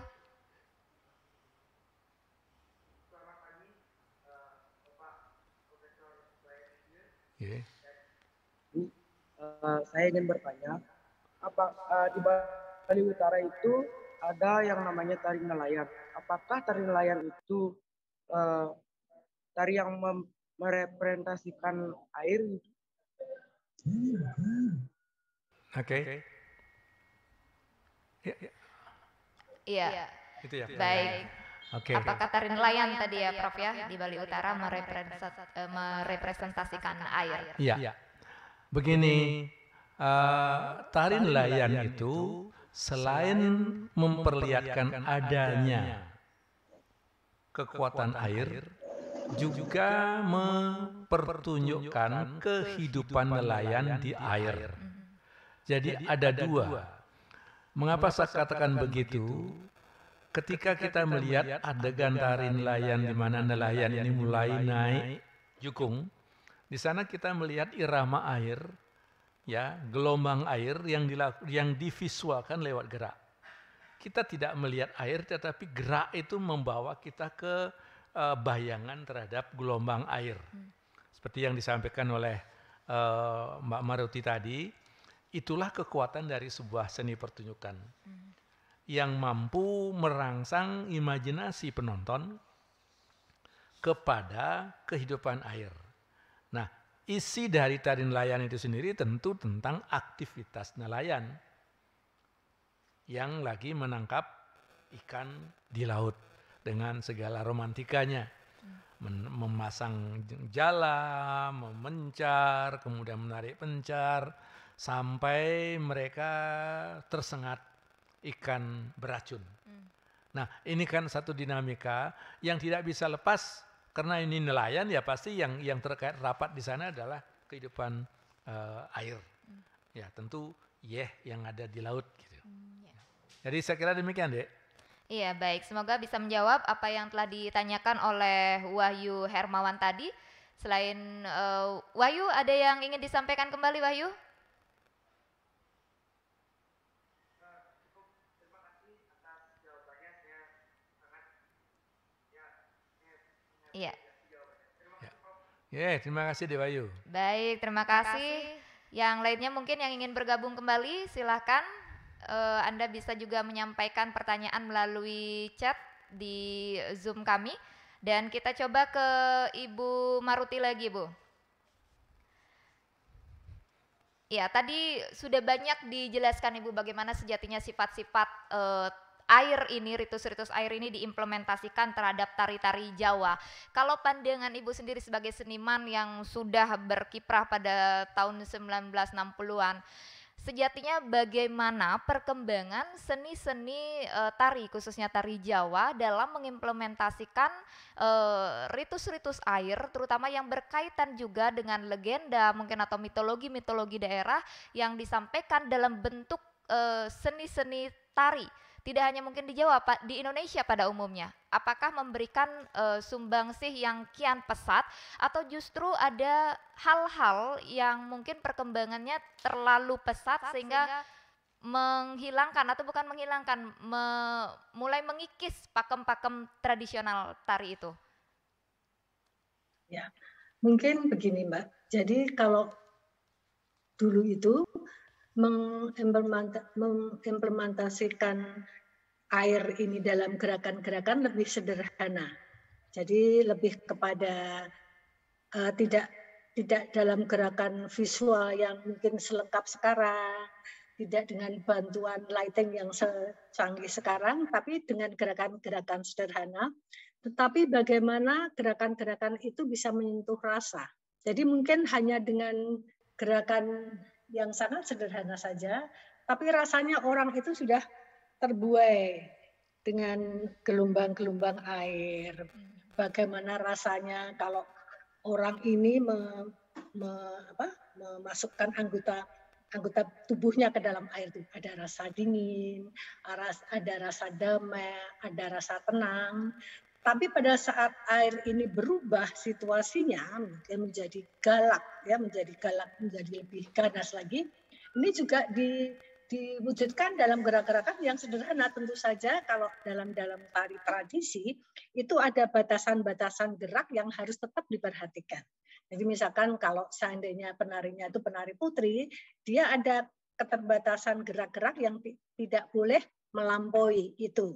Yeah. Eh, uh, saya ingin bertanya, apa uh, di Bali Utara itu ada yang namanya tari nelayan. Apakah tari nelayan itu uh, tari yang merepresentasikan air? Oke. Okay. Iya. Ya. Ya. Iya. Iya. Itu ya. Baik. Oke. Okay. Apa kata nelayan tadi ya Prof ya di Bali Utara eh, merepresentasikan air. Iya. Ya. Begini, uh, tari nelayan itu selain memperlihatkan adanya kekuatan air, juga mempertunjukkan kehidupan nelayan di air. Jadi ada dua Mengapa saya katakan begitu? Ketika kita melihat adegan tari nelayan di mana nelayan ini mulai naik jukung, di sana kita melihat irama air, ya gelombang air yang dilaku, yang divisualkan lewat gerak. Kita tidak melihat air, tetapi gerak itu membawa kita ke uh, bayangan terhadap gelombang air. Hmm. Seperti yang disampaikan oleh uh, Mbak Maruti tadi, Itulah kekuatan dari sebuah seni pertunjukan hmm. yang mampu merangsang imajinasi penonton kepada kehidupan air. Nah, isi dari tari nelayan itu sendiri tentu tentang aktivitas nelayan yang lagi menangkap ikan di laut dengan segala romantikanya. Hmm. memasang jala, memencar, kemudian menarik pencar, sampai mereka tersengat ikan beracun. Hmm. Nah, ini kan satu dinamika yang tidak bisa lepas karena ini nelayan ya pasti yang yang terkait rapat di sana adalah kehidupan uh, air. Hmm. Ya, tentu yeh yang ada di laut gitu. Hmm, yeah. Jadi saya kira demikian, Dek. Iya, baik. Semoga bisa menjawab apa yang telah ditanyakan oleh Wahyu Hermawan tadi. Selain uh, Wahyu, ada yang ingin disampaikan kembali Wahyu? Iya. Ya, yeah, terima kasih Dewa Yu. Baik, terima kasih. terima kasih. Yang lainnya mungkin yang ingin bergabung kembali, silahkan. Uh, eh, Anda bisa juga menyampaikan pertanyaan melalui chat di Zoom kami. Dan kita coba ke Ibu Maruti lagi, Bu. Ya, tadi sudah banyak dijelaskan Ibu bagaimana sejatinya sifat-sifat uh, air ini, ritus-ritus air ini diimplementasikan terhadap tari-tari Jawa. Kalau pandangan Ibu sendiri sebagai seniman yang sudah berkiprah pada tahun 1960-an, sejatinya bagaimana perkembangan seni-seni e, tari khususnya tari Jawa dalam mengimplementasikan eh, ritus-ritus e, air terutama yang berkaitan juga dengan legenda mungkin atau mitologi-mitologi daerah yang disampaikan dalam bentuk eh, seni-seni tari tidak hanya mungkin di Jawa, Pak, di Indonesia pada umumnya. Apakah memberikan e, eh, sumbangsih yang kian pesat atau justru ada hal-hal yang mungkin perkembangannya terlalu pesat, Saat sehingga, sehingga menghilangkan atau bukan menghilangkan, me, mulai mengikis pakem-pakem tradisional tari itu? Ya, mungkin begini Mbak. Jadi kalau dulu itu mengimplementasikan air ini dalam gerakan-gerakan lebih sederhana. Jadi lebih kepada uh, tidak tidak dalam gerakan visual yang mungkin selengkap sekarang, tidak dengan bantuan lighting yang secanggih sekarang, tapi dengan gerakan-gerakan sederhana. Tetapi bagaimana gerakan-gerakan itu bisa menyentuh rasa. Jadi mungkin hanya dengan gerakan yang sangat sederhana saja, tapi rasanya orang itu sudah terbuai dengan gelombang-gelombang air. Bagaimana rasanya kalau orang ini me, me, apa, memasukkan anggota anggota tubuhnya ke dalam air itu ada rasa dingin, ada rasa damai, ada rasa tenang. Tapi pada saat air ini berubah situasinya menjadi galak ya menjadi galak menjadi lebih ganas lagi. Ini juga di diwujudkan dalam gerak-gerakan yang sederhana tentu saja kalau dalam dalam tari tradisi itu ada batasan-batasan gerak yang harus tetap diperhatikan. Jadi misalkan kalau seandainya penarinya itu penari putri, dia ada keterbatasan gerak-gerak yang tidak boleh melampaui itu.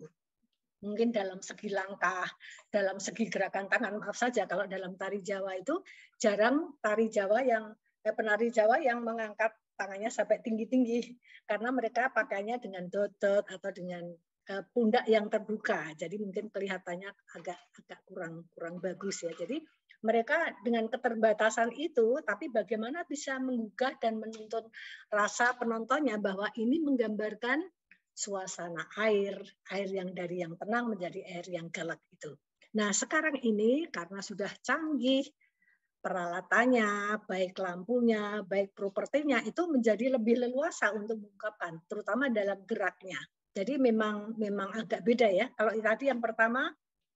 Mungkin dalam segi langkah, dalam segi gerakan tangan, maaf saja kalau dalam tari Jawa itu jarang tari Jawa yang eh, penari Jawa yang mengangkat tangannya sampai tinggi-tinggi karena mereka pakainya dengan dodot atau dengan eh, pundak yang terbuka. Jadi mungkin kelihatannya agak agak kurang kurang bagus ya. Jadi mereka dengan keterbatasan itu, tapi bagaimana bisa menggugah dan menuntun rasa penontonnya bahwa ini menggambarkan suasana air, air yang dari yang tenang menjadi air yang galak itu. Nah sekarang ini karena sudah canggih, peralatannya, baik lampunya, baik propertinya itu menjadi lebih leluasa untuk mengungkapkan, terutama dalam geraknya. Jadi memang memang agak beda ya. Kalau tadi yang pertama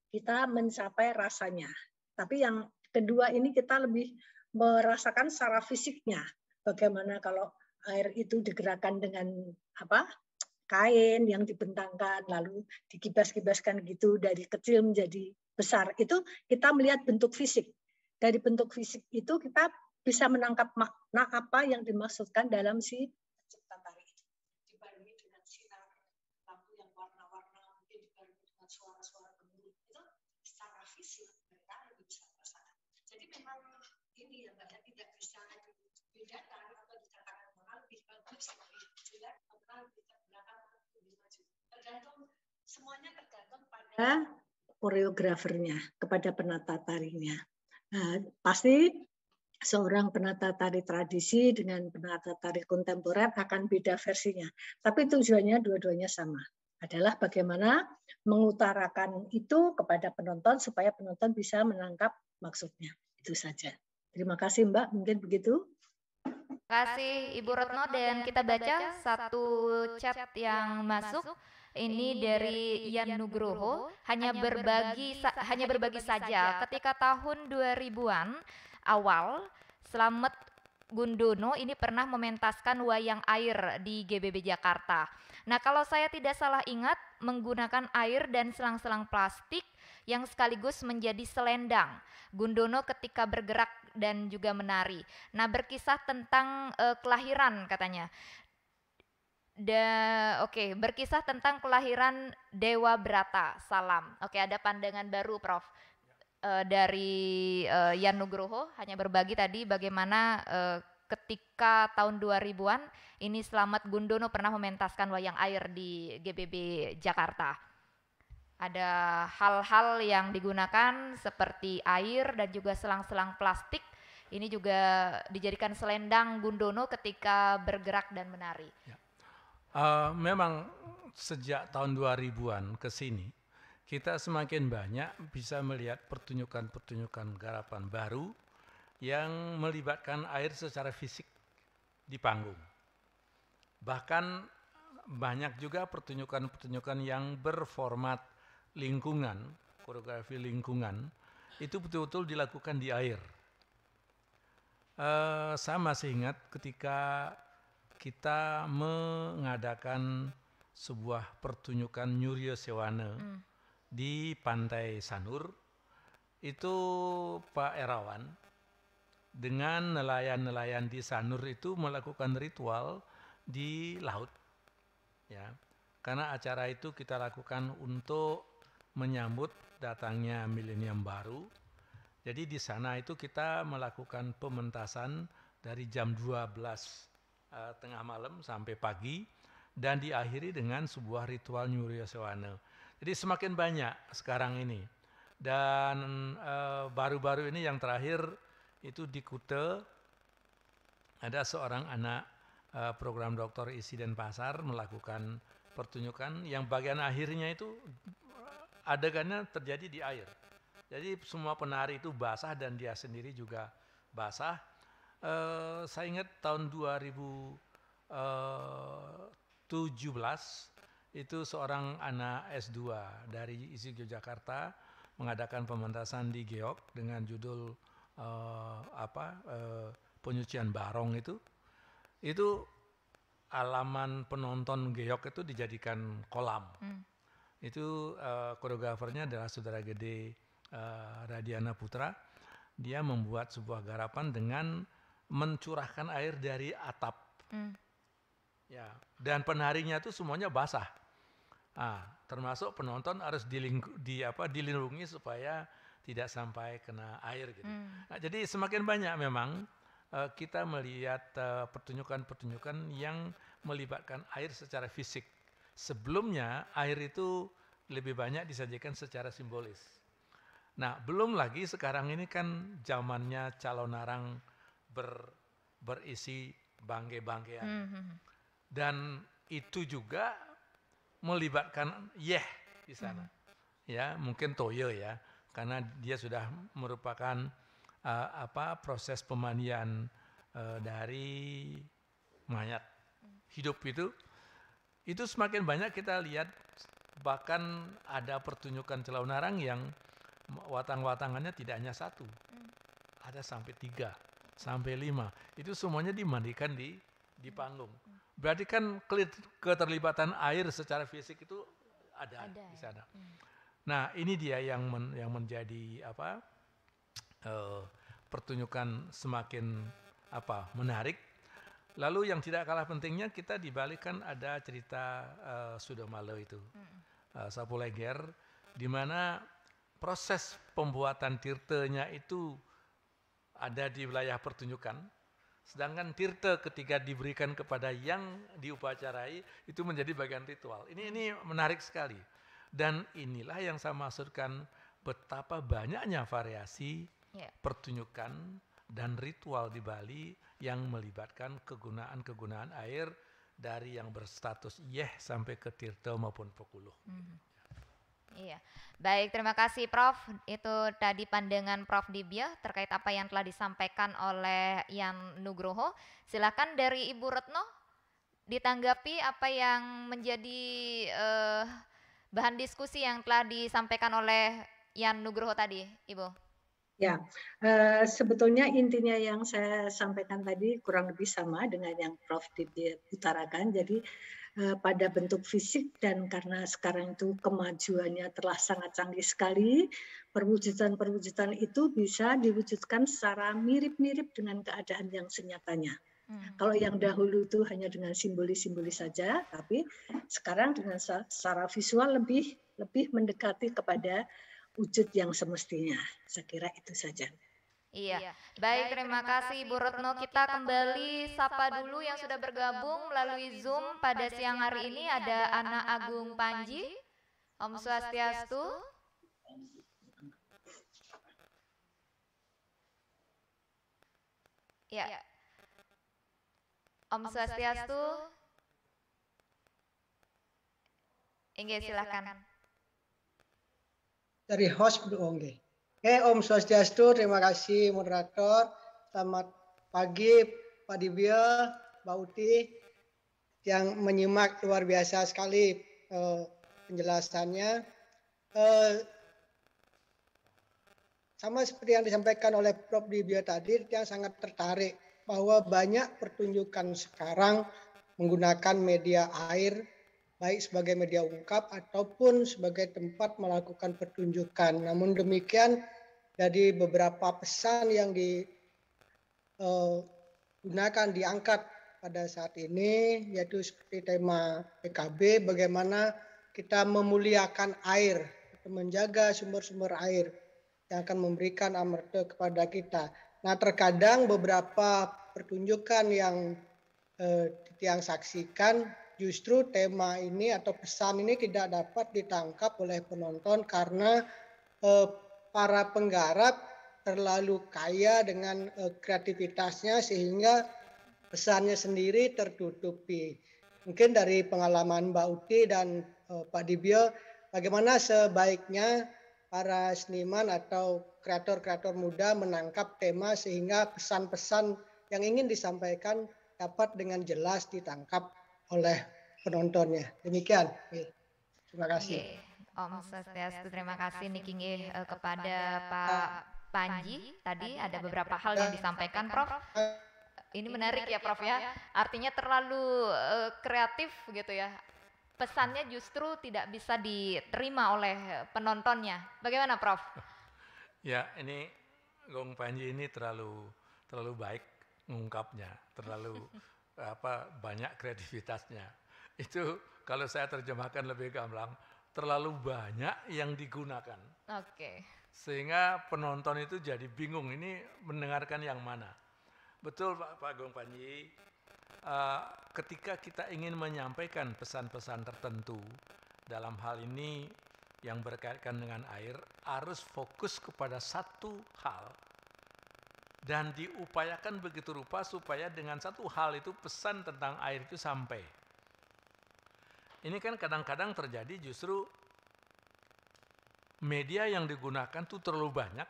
kita mencapai rasanya, tapi yang kedua ini kita lebih merasakan secara fisiknya. Bagaimana kalau air itu digerakkan dengan apa kain yang dibentangkan lalu dikibas-kibaskan gitu dari kecil menjadi besar itu kita melihat bentuk fisik dari bentuk fisik itu kita bisa menangkap makna apa yang dimaksudkan dalam si cipta tari itu. Dibarengi dengan sinar lampu yang warna-warna, mungkin dibarengi dengan suara-suara gemuruh itu secara fisik mereka lebih bisa merasakan. Jadi memang ini yang banyak tidak bisa dibedakan atau dikatakan mengenal lebih bagus, lebih jelek, mengenal lebih terbelakang, lebih maju. Tergantung semuanya tergantung pada koreografernya, kepada penata tarinya. Nah, pasti seorang penata tari tradisi dengan penata tari kontemporer akan beda versinya. Tapi tujuannya dua-duanya sama. Adalah bagaimana mengutarakan itu kepada penonton supaya penonton bisa menangkap maksudnya. Itu saja. Terima kasih Mbak, mungkin begitu. Terima kasih Ibu Retno dan kita baca satu chat yang masuk ini dari Ian Nugroho hanya berbagi hanya berbagi saja ketika tahun 2000-an awal selamat Gundono ini pernah mementaskan wayang air di GBB Jakarta. Nah, kalau saya tidak salah ingat menggunakan air dan selang-selang plastik yang sekaligus menjadi selendang Gundono ketika bergerak dan juga menari. Nah, berkisah tentang e, kelahiran katanya oke okay, berkisah tentang kelahiran Dewa Brata Salam. Oke okay, ada pandangan baru Prof uh, dari uh, Yan Nugroho hanya berbagi tadi bagaimana uh, ketika tahun 2000-an ini selamat Gundono pernah mementaskan wayang air di GBB Jakarta. Ada hal-hal yang digunakan seperti air dan juga selang-selang plastik. Ini juga dijadikan selendang Gundono ketika bergerak dan menari. Ya. Uh, memang sejak tahun 2000-an ke sini kita semakin banyak bisa melihat pertunjukan-pertunjukan garapan baru yang melibatkan air secara fisik di panggung. Bahkan banyak juga pertunjukan-pertunjukan yang berformat lingkungan, koreografi lingkungan, itu betul-betul dilakukan di air. Uh, sama ingat ketika kita mengadakan sebuah pertunjukan Nyurya Sewane hmm. di Pantai Sanur itu Pak Erawan dengan nelayan-nelayan di Sanur itu melakukan ritual di laut ya karena acara itu kita lakukan untuk menyambut datangnya milenium baru jadi di sana itu kita melakukan pementasan dari jam 12 uh, tengah malam sampai pagi dan diakhiri dengan sebuah ritual Nyurya Sewana. Jadi semakin banyak sekarang ini. Dan eh, baru-baru uh, ini yang terakhir itu di Kute ada seorang anak uh, program doktor isi dan pasar melakukan pertunjukan yang bagian akhirnya itu adegannya terjadi di air. Jadi semua penari itu basah dan dia sendiri juga basah Eh, saya ingat tahun 2017 eh, itu seorang anak S2 dari ISI Yogyakarta mengadakan pementasan di Geok dengan judul uh, apa uh, penyucian barong itu itu alaman penonton Geok itu dijadikan kolam. Hmm. Itu uh, koreografernya adalah saudara gede uh, Radiana Putra. Dia membuat sebuah garapan dengan mencurahkan air dari atap. Hmm. Ya, dan penarinya itu semuanya basah. Ah, termasuk penonton harus di apa dilindungi supaya tidak sampai kena air gitu. Hmm. Nah, jadi semakin banyak memang uh, kita melihat eh, pertunjukan-pertunjukan uh, yang melibatkan air secara fisik. Sebelumnya air itu lebih banyak disajikan secara simbolis. Nah, belum lagi sekarang ini kan zamannya calon arang ber, berisi bangke-bangkean. Mm -hmm. Dan itu juga melibatkan Yeh di sana. Mm -hmm. Ya, mungkin Toyo ya, karena dia sudah merupakan uh, apa proses pemandian uh, dari mayat hidup itu. Itu semakin banyak kita lihat bahkan ada pertunjukan celau narang yang watang-watangannya tidak hanya satu. Hmm. Ada sampai tiga sampai lima. Itu semuanya dimandikan di di hmm. panggung. Hmm. Berarti kan keterlibatan air secara fisik itu ada, ada di sana. Hmm. Nah, ini dia yang men, yang menjadi apa? Uh, pertunjukan semakin apa? menarik. Lalu yang tidak kalah pentingnya kita dibalikkan ada cerita uh, Sudomalo itu. Hmm. Uh, Sapuleger di mana proses pembuatan tirtenya itu ada di wilayah pertunjukan, sedangkan tirta ketika diberikan kepada yang diupacarai itu menjadi bagian ritual. Ini ini menarik sekali. Dan inilah yang saya maksudkan betapa banyaknya variasi ya. pertunjukan dan ritual di Bali yang melibatkan kegunaan-kegunaan air dari yang berstatus yeh sampai ke tirta maupun pekuluh. Mm -hmm. Iya. Baik, terima kasih Prof. Itu tadi pandangan Prof Dibya terkait apa yang telah disampaikan oleh Yan Nugroho. Silakan dari Ibu Retno ditanggapi apa yang menjadi eh, bahan diskusi yang telah disampaikan oleh Yan Nugroho tadi, Ibu. Ya, eh, sebetulnya intinya yang saya sampaikan tadi kurang lebih sama dengan yang Prof Didi utarakan. Jadi Eh, pada bentuk fisik dan karena sekarang itu kemajuannya telah sangat canggih sekali, perwujudan-perwujudan itu bisa diwujudkan secara mirip-mirip dengan keadaan yang senyatanya. Hmm. Kalau yang dahulu itu hanya dengan simbolis-simbolis saja, tapi sekarang dengan secara visual lebih lebih mendekati kepada wujud yang semestinya. Saya kira itu saja. Iya. iya. Baik, terima kasih Bu Retno. Kita kembali sapa dulu yang sudah bergabung melalui Zoom pada siang hari ini ada Anak Agung Panji, Om Swastiastu. Ya. ya. Om Swastiastu. Inggih, silakan. Dari host Bu Ongge. Oke, Om Swastiastu, terima kasih moderator. Selamat pagi Pak Dibil, Mbak Uti yang menyimak luar biasa sekali uh, penjelasannya. Uh, sama seperti yang disampaikan oleh Prof. Dibio tadi, yang sangat tertarik bahwa banyak pertunjukan sekarang menggunakan media air baik sebagai media ungkap ataupun sebagai tempat melakukan pertunjukan. Namun demikian jadi beberapa pesan yang digunakan eh, diangkat pada saat ini yaitu seperti tema PKB bagaimana kita memuliakan air, menjaga sumber-sumber air yang akan memberikan amerta kepada kita. Nah, terkadang beberapa pertunjukan yang eh, yang saksikan justru tema ini atau pesan ini tidak dapat ditangkap oleh penonton karena eh, para penggarap terlalu kaya dengan eh, kreativitasnya sehingga pesannya sendiri tertutupi. Mungkin dari pengalaman Mbak Uti dan eh, Pak Dibio, bagaimana sebaiknya para seniman atau kreator-kreator muda menangkap tema sehingga pesan-pesan yang ingin disampaikan dapat dengan jelas ditangkap oleh penontonnya. Demikian. Terima kasih. Okay. Om Swastiastu, terima kasih Niki uh, eh, kepada Pak Panji. Tadi ada beberapa hal yang disampaikan Prof. Eh, ini menarik ya Prof ya. ya. Artinya terlalu uh, kreatif gitu ya. Pesannya justru tidak bisa diterima oleh penontonnya. Bagaimana Prof? Ya, ini Gong Panji ini terlalu terlalu baik mengungkapnya terlalu apa banyak kreativitasnya. Itu kalau saya terjemahkan lebih gamblang, terlalu banyak yang digunakan. Oke. Okay. Sehingga penonton itu jadi bingung ini mendengarkan yang mana. Betul Pak, Pak Agung Panji, uh, eh, ketika kita ingin menyampaikan pesan-pesan tertentu dalam hal ini yang berkaitan dengan air harus fokus kepada satu hal dan diupayakan begitu rupa supaya dengan satu hal itu pesan tentang air itu sampai. Ini kan kadang-kadang terjadi justru media yang digunakan tuh terlalu banyak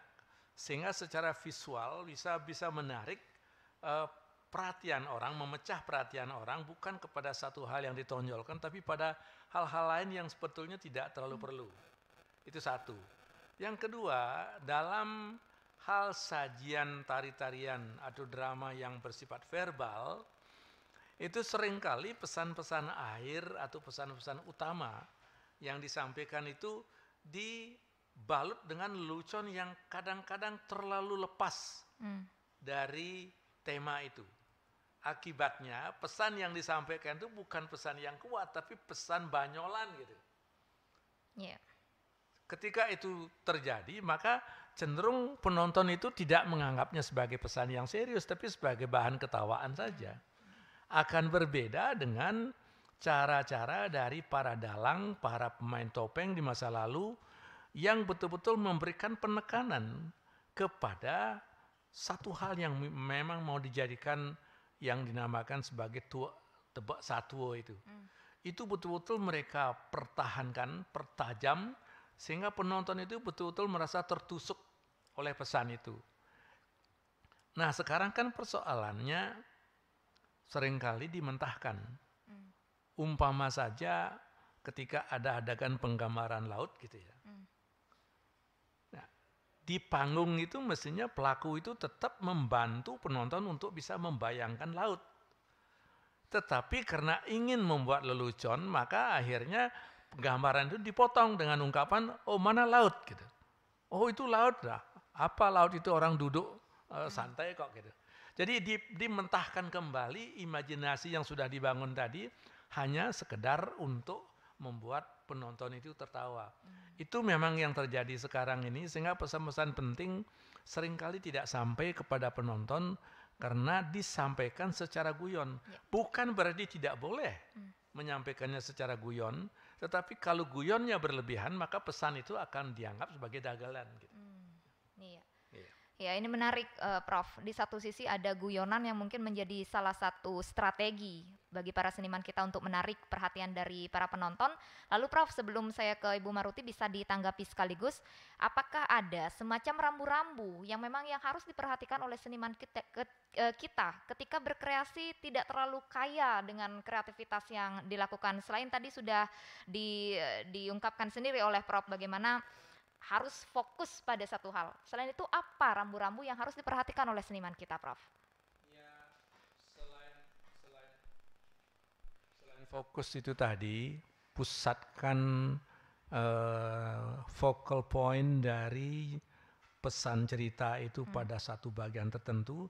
sehingga secara visual bisa bisa menarik eh, perhatian orang, memecah perhatian orang bukan kepada satu hal yang ditonjolkan tapi pada hal-hal lain yang sebetulnya tidak terlalu perlu. Itu satu. Yang kedua, dalam hal sajian tari-tarian atau drama yang bersifat verbal itu seringkali pesan-pesan akhir atau pesan-pesan utama yang disampaikan itu dibalut dengan lucu yang kadang-kadang terlalu lepas hmm. dari tema itu. Akibatnya pesan yang disampaikan itu bukan pesan yang kuat tapi pesan banyolan gitu. Ketika itu terjadi, maka cenderung penonton itu tidak menganggapnya sebagai pesan yang serius, tapi sebagai bahan ketawaan saja. Akan berbeda dengan cara-cara dari para dalang, para pemain topeng di masa lalu yang betul-betul memberikan penekanan kepada satu hal yang memang mau dijadikan yang dinamakan sebagai tua, tebak satu itu. Hmm. Itu betul-betul mereka pertahankan, pertajam, sehingga penonton itu betul-betul merasa tertusuk oleh pesan itu. Nah sekarang kan persoalannya seringkali dimentahkan. Hmm. Umpama saja ketika ada adegan penggambaran laut gitu ya. Hmm. Nah, di panggung itu mestinya pelaku itu tetap membantu penonton untuk bisa membayangkan laut. Tetapi karena ingin membuat lelucon, maka akhirnya gambaran itu dipotong dengan ungkapan, oh mana laut gitu. Oh itu laut lah. Apa laut itu orang duduk uh, santai kok gitu. Jadi dimentahkan kembali imajinasi yang sudah dibangun tadi hanya sekedar untuk membuat penonton itu tertawa. Hmm. Itu memang yang terjadi sekarang ini sehingga pesan-pesan penting seringkali tidak sampai kepada penonton karena disampaikan secara guyon. Ya. Bukan berarti tidak boleh hmm. menyampaikannya secara guyon, tetapi kalau guyonnya berlebihan, maka pesan itu akan dianggap sebagai dagelan. Gitu. Hmm, iya. iya. Ya ini menarik uh, Prof. Di satu sisi ada guyonan yang mungkin menjadi salah satu strategi bagi para seniman kita untuk menarik perhatian dari para penonton. Lalu Prof, sebelum saya ke Ibu Maruti bisa ditanggapi sekaligus, apakah ada semacam rambu-rambu yang memang yang harus diperhatikan oleh seniman kita, ke, e, kita ketika berkreasi tidak terlalu kaya dengan kreativitas yang dilakukan? Selain tadi sudah di, e, diungkapkan sendiri oleh Prof bagaimana harus fokus pada satu hal. Selain itu apa rambu-rambu yang harus diperhatikan oleh seniman kita, Prof? fokus itu tadi, pusatkan uh, focal point dari pesan cerita itu hmm. pada satu bagian tertentu,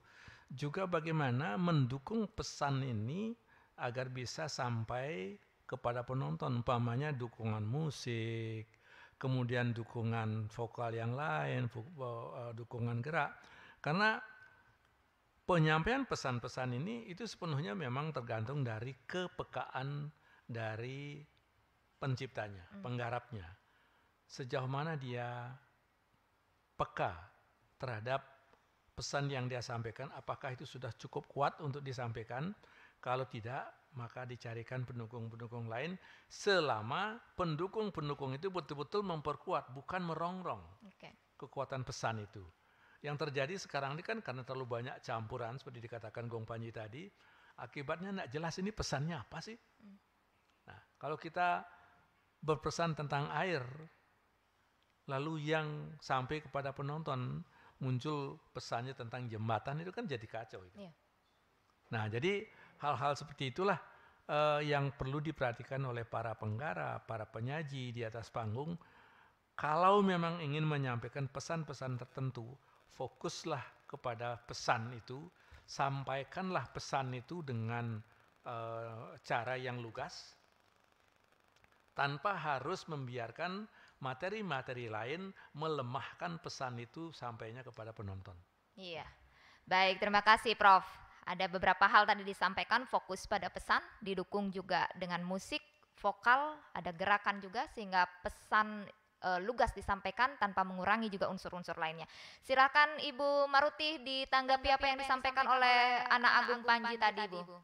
juga bagaimana mendukung pesan ini agar bisa sampai kepada penonton, umpamanya dukungan musik, kemudian dukungan vokal yang lain, eh, dukungan gerak, karena penyampaian pesan-pesan ini itu sepenuhnya memang tergantung dari kepekaan dari penciptanya, hmm. penggarapnya. Sejauh mana dia peka terhadap pesan yang dia sampaikan, apakah itu sudah cukup kuat untuk disampaikan? Kalau tidak, maka dicarikan pendukung-pendukung lain selama pendukung-pendukung itu betul-betul memperkuat, bukan merongrong okay. kekuatan pesan itu. Yang terjadi sekarang ini kan karena terlalu banyak campuran seperti dikatakan Gong Panji tadi, akibatnya tidak jelas ini pesannya apa sih? Nah, kalau kita berpesan tentang air, lalu yang sampai kepada penonton muncul pesannya tentang jembatan itu kan jadi kacau. Gitu. Yeah. Nah, jadi hal-hal seperti itulah uh, yang perlu diperhatikan oleh para penggara, para penyaji di atas panggung, kalau memang ingin menyampaikan pesan-pesan tertentu, fokuslah kepada pesan itu, sampaikanlah pesan itu dengan e, cara yang lugas, tanpa harus membiarkan materi-materi lain melemahkan pesan itu sampainya kepada penonton. Iya, baik terima kasih Prof. Ada beberapa hal tadi disampaikan, fokus pada pesan, didukung juga dengan musik, vokal, ada gerakan juga sehingga pesan uh, lugas disampaikan tanpa mengurangi juga unsur-unsur lainnya. Silakan Ibu Maruti ditanggapi apa yang disampaikan oleh anak Agung Panji tadi, Bu.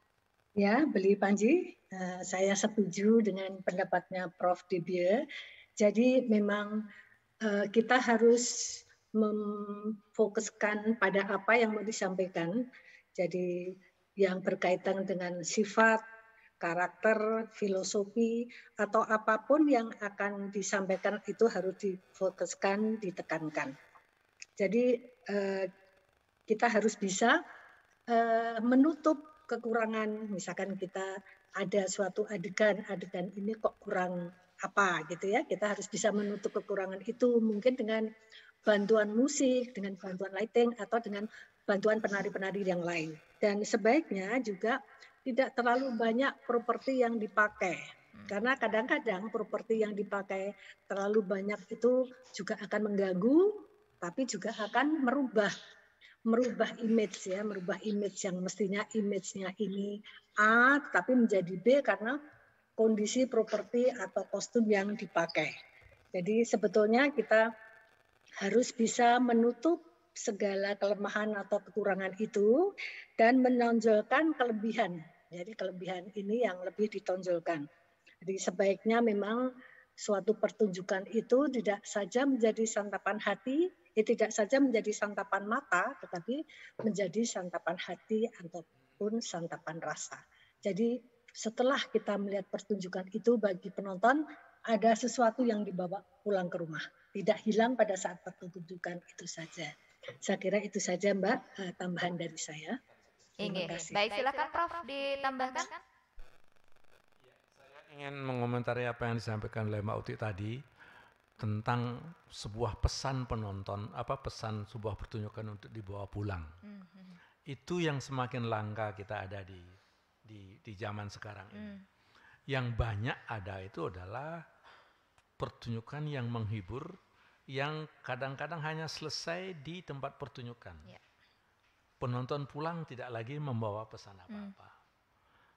Ya, beli Panji, uh, saya setuju dengan pendapatnya Prof. Dibye. Jadi memang uh, kita harus memfokuskan pada apa yang mau disampaikan. Jadi yang berkaitan dengan sifat karakter, filosofi, atau apapun yang akan disampaikan itu harus difokuskan, ditekankan. Jadi eh, kita harus bisa eh, menutup kekurangan, misalkan kita ada suatu adegan, adegan ini kok kurang apa gitu ya, kita harus bisa menutup kekurangan itu mungkin dengan bantuan musik, dengan bantuan lighting, atau dengan bantuan penari-penari yang lain. Dan sebaiknya juga tidak terlalu banyak properti yang dipakai. Hmm. Karena kadang-kadang properti yang dipakai terlalu banyak itu juga akan mengganggu, tapi juga akan merubah merubah image ya, merubah image yang mestinya image-nya ini A tapi menjadi B karena kondisi properti atau kostum yang dipakai. Jadi sebetulnya kita harus bisa menutup segala kelemahan atau kekurangan itu dan menonjolkan kelebihan jadi kelebihan ini yang lebih ditonjolkan. Jadi sebaiknya memang suatu pertunjukan itu tidak saja menjadi santapan hati, ya tidak saja menjadi santapan mata, tetapi menjadi santapan hati ataupun santapan rasa. Jadi setelah kita melihat pertunjukan itu bagi penonton ada sesuatu yang dibawa pulang ke rumah, tidak hilang pada saat pertunjukan itu saja. Saya kira itu saja Mbak eh, tambahan dari saya. Terima Baik, silakan Prof ditambahkan. Iya, saya ingin mengomentari apa yang disampaikan oleh Mbak Uti tadi tentang sebuah pesan penonton, apa pesan sebuah pertunjukan untuk dibawa pulang. Mm -hmm. Itu yang semakin langka kita ada di di di zaman sekarang ini. Mm. Yang banyak ada itu adalah pertunjukan yang menghibur yang kadang-kadang hanya selesai di tempat pertunjukan. Yeah penonton pulang tidak lagi membawa pesan apa-apa. Hmm.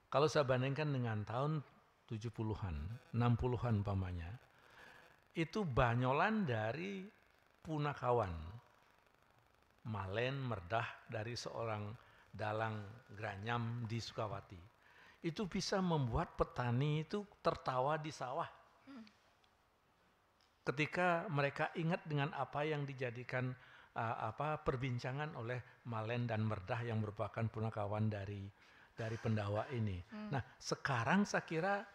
Kalau saya bandingkan dengan tahun 70-an, 60-an pamannya, itu banyolan dari punakawan. Malen merdah dari seorang dalang granyam di Sukawati. Itu bisa membuat petani itu tertawa di sawah. Hmm. Ketika mereka ingat dengan apa yang dijadikan uh, apa perbincangan oleh Malen dan Merdah yang merupakan punakawan dari dari pendawa ini. Hmm. Nah, sekarang saya kira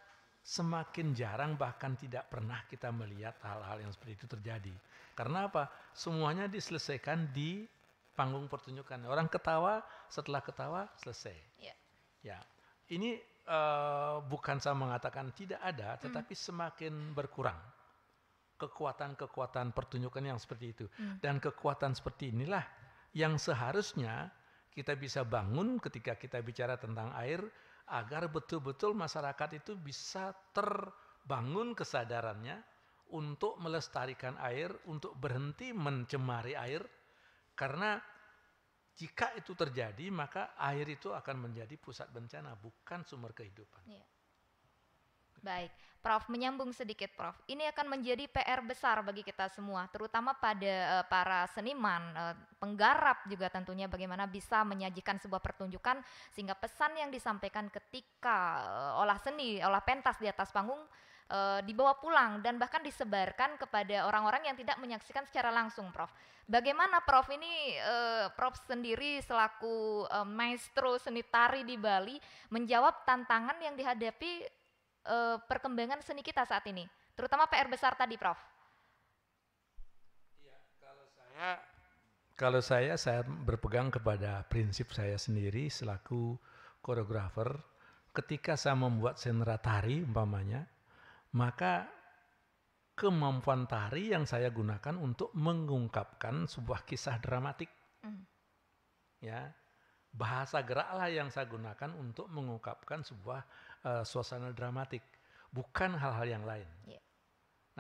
semakin jarang bahkan tidak pernah kita melihat hal-hal yang seperti itu terjadi. Karena apa? Semuanya diselesaikan di panggung pertunjukan. Orang ketawa, setelah ketawa selesai. Yeah. Ya. Ini uh, bukan saya mengatakan tidak ada, hmm. tetapi hmm. semakin berkurang kekuatan-kekuatan pertunjukan yang seperti itu. Hmm. Dan kekuatan seperti inilah yang seharusnya kita bisa bangun ketika kita bicara tentang air agar betul-betul masyarakat itu bisa terbangun kesadarannya untuk melestarikan air, untuk berhenti mencemari air karena jika itu terjadi maka air itu akan menjadi pusat bencana bukan sumber kehidupan. Yeah. Baik, Prof, menyambung sedikit Prof. Ini akan menjadi PR besar bagi kita semua, terutama pada uh, para seniman, uh, penggarap juga tentunya bagaimana bisa menyajikan sebuah pertunjukan sehingga pesan yang disampaikan ketika uh, olah seni, olah pentas di atas panggung e, dibawa pulang dan bahkan disebarkan kepada orang-orang yang tidak menyaksikan secara langsung, Prof. Bagaimana Prof ini Prof sendiri selaku maestro seni tari di Bali menjawab tantangan yang dihadapi uh, perkembangan seni kita saat ini, terutama PR besar tadi, Prof? Ya, kalau saya, kalau saya, saya berpegang kepada prinsip saya sendiri selaku koreografer. Ketika saya membuat senra tari, umpamanya, maka kemampuan tari yang saya gunakan untuk mengungkapkan sebuah kisah dramatik. Mm. Ya, bahasa geraklah yang saya gunakan untuk mengungkapkan sebuah Eh, suasana dramatik, bukan hal-hal yang lain. Yeah.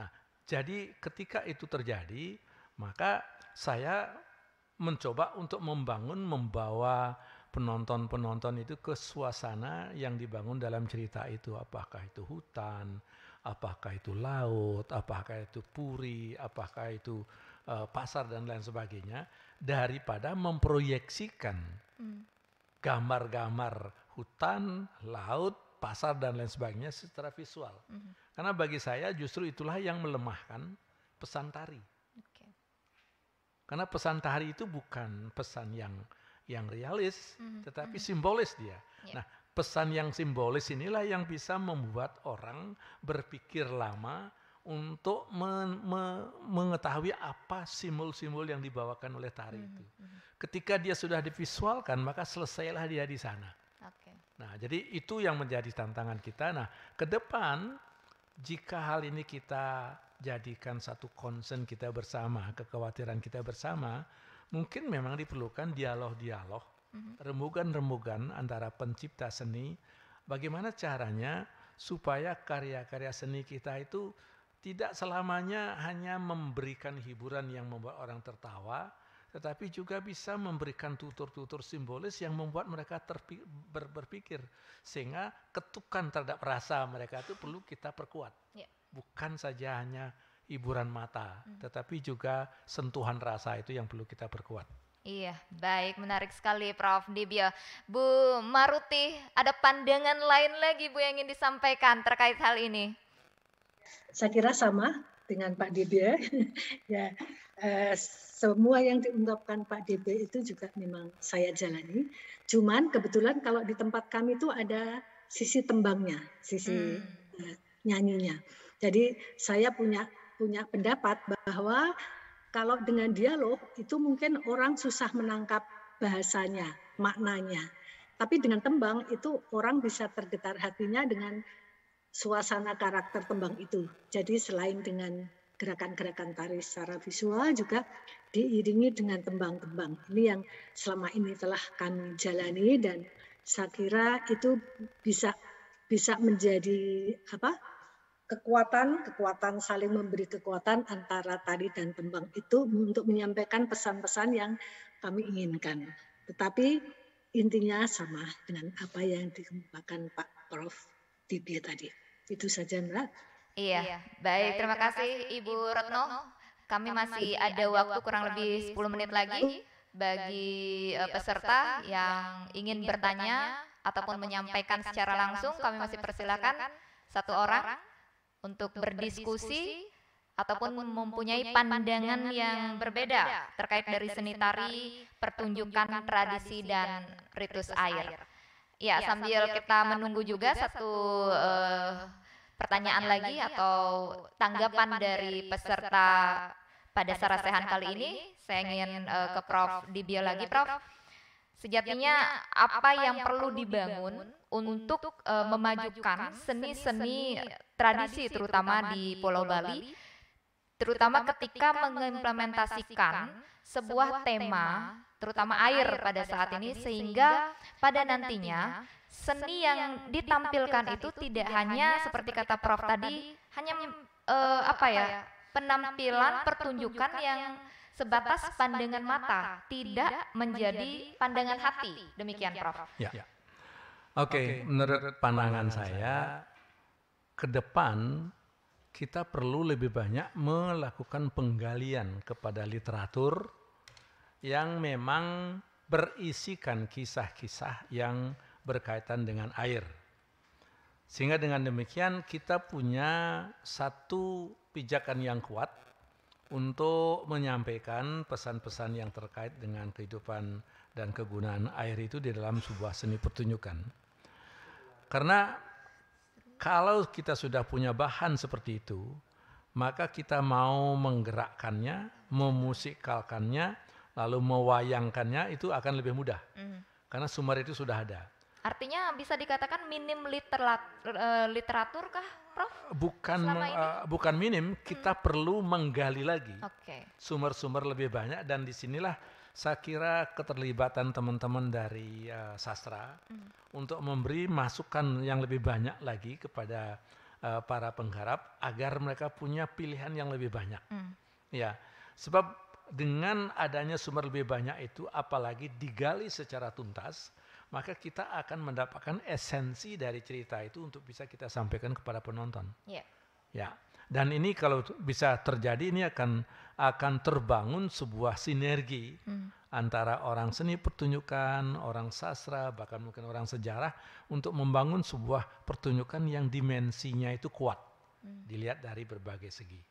Nah, jadi ketika itu terjadi, maka saya mencoba untuk membangun, membawa penonton-penonton itu ke suasana yang dibangun dalam cerita itu. Apakah itu hutan, apakah itu laut, apakah itu puri, apakah itu uh, pasar dan lain sebagainya. Daripada memproyeksikan hmm. gambar-gambar hutan, laut, pasar dan lain sebagainya secara visual. Mm-hmm. Karena bagi saya justru itulah yang melemahkan pesan tari. Okay. Karena pesan tari itu bukan pesan yang yang realis, mm-hmm. tetapi mm-hmm. simbolis dia. Yeah. Nah, pesan yang simbolis inilah yang bisa membuat orang berpikir lama untuk men, me, mengetahui apa simbol-simbol yang dibawakan oleh tari mm-hmm. itu. Mhm. Ketika dia sudah divisualkan, maka selesailah dia di sana. Nah, jadi itu yang menjadi tantangan kita. Nah, ke depan jika hal ini kita jadikan satu concern kita bersama, kekhawatiran kita bersama, mungkin memang diperlukan dialog-dialog, mhm. remugan-remugan antara pencipta seni, bagaimana caranya supaya karya-karya seni kita itu tidak selamanya hanya memberikan hiburan yang membuat orang tertawa, tetapi juga bisa memberikan tutur-tutur simbolis yang membuat mereka ber, berpikir sehingga ketukan terhadap rasa mereka itu perlu kita perkuat yeah. bukan saja hanya hiburan mata mm. tetapi juga sentuhan rasa itu yang perlu kita perkuat Iya, baik, menarik sekali Prof. Dibio. Bu Maruti, ada pandangan lain lagi Bu yang ingin disampaikan terkait hal ini? Saya kira sama dengan Pak Dibio. ya, eh, semua yang diungkapkan Pak DB itu juga memang saya jalani. Cuman kebetulan kalau di tempat kami itu ada sisi tembangnya, sisi hmm. Eh, nyanyinya. Jadi saya punya punya pendapat bahwa kalau dengan dialog itu mungkin orang susah menangkap bahasanya, maknanya. Tapi dengan tembang itu orang bisa tergetar hatinya dengan suasana karakter tembang itu. Jadi selain dengan gerakan-gerakan tari secara visual juga diiringi dengan tembang-tembang. Ini yang selama ini telah kami jalani dan saya kira itu bisa bisa menjadi apa kekuatan kekuatan saling memberi kekuatan antara tari dan tembang itu untuk menyampaikan pesan-pesan yang kami inginkan. Tetapi intinya sama dengan apa yang dikemukakan Pak Prof Dibia tadi. Itu saja, Mbak. Iya. iya. Baik, Baik, terima kasih Ibu Retno. Kami, Kami masih ada waktu kurang lebih 10 menit lagi bagi eh, eh, peserta, peserta yang ingin bertanya ataupun menyampaikan secara langsung. Kami masih persilakan satu orang untuk berdiskusi ataupun mempunyai pandangan yang berbeda terkait dari seni tari, pertunjukan tradisi dan ritus air. Ya, ya sambil kita menunggu juga satu uh, pertanyaan lagi atau tanggapan dari peserta pada sarasehan kali ini, saya ingin eh, eh, ke Prof Dibio lagi, Prof. Sejatinya apa yang perlu dibangun untuk eh, memajukan seni-seni tradisi terutama di Pulau Bali, terutama ketika mengimplementasikan sebuah tema, terutama air pada saat ini, sehingga pada nantinya seni yang ditampilkan itu tidak hanya seperti kata Prof tadi, hanya uh, apa ya, ya penampilan pertunjukan yang sebatas pandangan mata, tidak menjadi pandangan hati. Demikian, Prof. ya. ya. Oke, okay, menurut pandangan saya, ke depan kita perlu lebih banyak melakukan penggalian kepada literatur yang memang berisikan kisah-kisah yang berkaitan dengan air. Sehingga dengan demikian kita punya satu pijakan yang kuat untuk menyampaikan pesan-pesan yang terkait dengan kehidupan dan kegunaan air itu di dalam sebuah seni pertunjukan. Karena kalau kita sudah punya bahan seperti itu, maka kita mau menggerakkannya, memusikalkannya, lalu mewayangkannya itu akan lebih mudah. Hmm. Karena sumber itu sudah ada. Artinya bisa dikatakan minim literat, eh, literatur kah, Prof? Bukan uh, bukan minim, kita hmm. perlu menggali lagi okay. sumber-sumber lebih banyak dan disinilah saya kira keterlibatan teman-teman dari uh, sastra hmm. untuk memberi masukan yang lebih banyak lagi kepada uh, para penggarap agar mereka punya pilihan yang lebih banyak. Hmm. Ya, sebab dengan adanya sumber lebih banyak itu, apalagi digali secara tuntas maka kita akan mendapatkan esensi dari cerita itu untuk bisa kita sampaikan kepada penonton. Ya. Ya. Dan ini kalau bisa terjadi ini akan akan terbangun sebuah sinergi hmm. antara orang seni pertunjukan, orang sastra, bahkan mungkin orang sejarah untuk membangun sebuah pertunjukan yang dimensinya itu kuat. Hmm. Dilihat dari berbagai segi.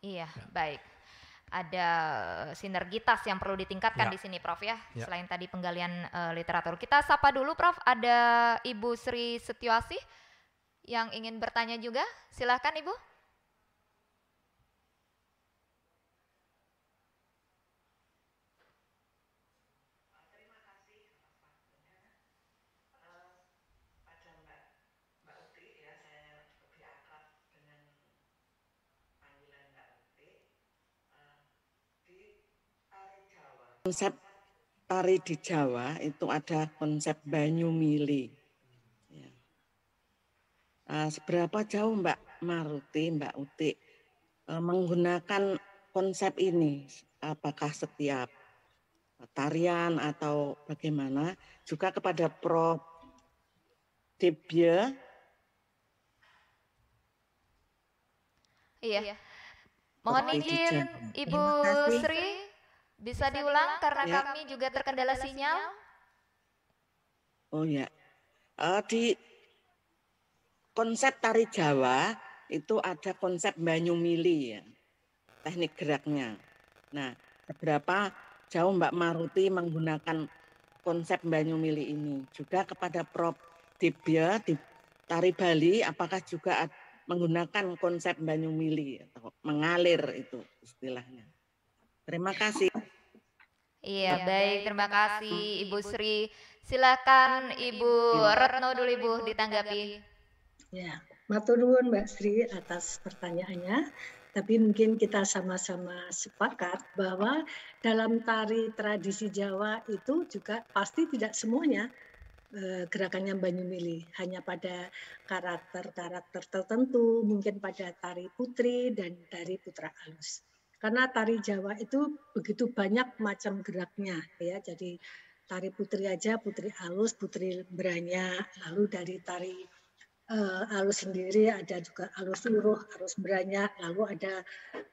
Iya, ya. baik ada sinergitas yang perlu ditingkatkan ya. di sini Prof ya, ya. selain tadi penggalian uh, literatur. Kita sapa dulu Prof, ada Ibu Sri Setiwasih yang ingin bertanya juga. Silahkan Ibu. konsep tari di Jawa itu ada konsep banyu mili. Ya. Nah, seberapa jauh Mbak Maruti, Mbak Uti e, menggunakan konsep ini? Apakah setiap tarian atau bagaimana? Juga kepada Prof. Debye Iya. iya. Mohon izin Ibu Sri bisa diulang karena ya. kami juga terkendala sinyal. Oh ya, uh, di konsep tari Jawa itu ada konsep banyu mili ya, teknik geraknya. Nah, seberapa jauh Mbak Maruti menggunakan konsep banyu mili ini juga kepada Prof. Dibya di tari Bali, apakah juga menggunakan konsep banyu mili atau mengalir itu istilahnya. Terima kasih. Iya, ya, baik. Terima kasih hmm. Ibu Sri. Silakan Ibu iya. Retno dulu Ibu ditanggapi. Ya, matur nuwun Mbak Sri atas pertanyaannya. Tapi mungkin kita sama-sama sepakat bahwa dalam tari tradisi Jawa itu juga pasti tidak semuanya eh, gerakannya Banyumili hanya pada karakter-karakter tertentu mungkin pada tari putri dan tari putra alus karena tari Jawa itu begitu banyak macam geraknya ya jadi tari putri aja putri alus putri beranya lalu dari tari uh, alus sendiri ada juga alus suruh alus beranya lalu ada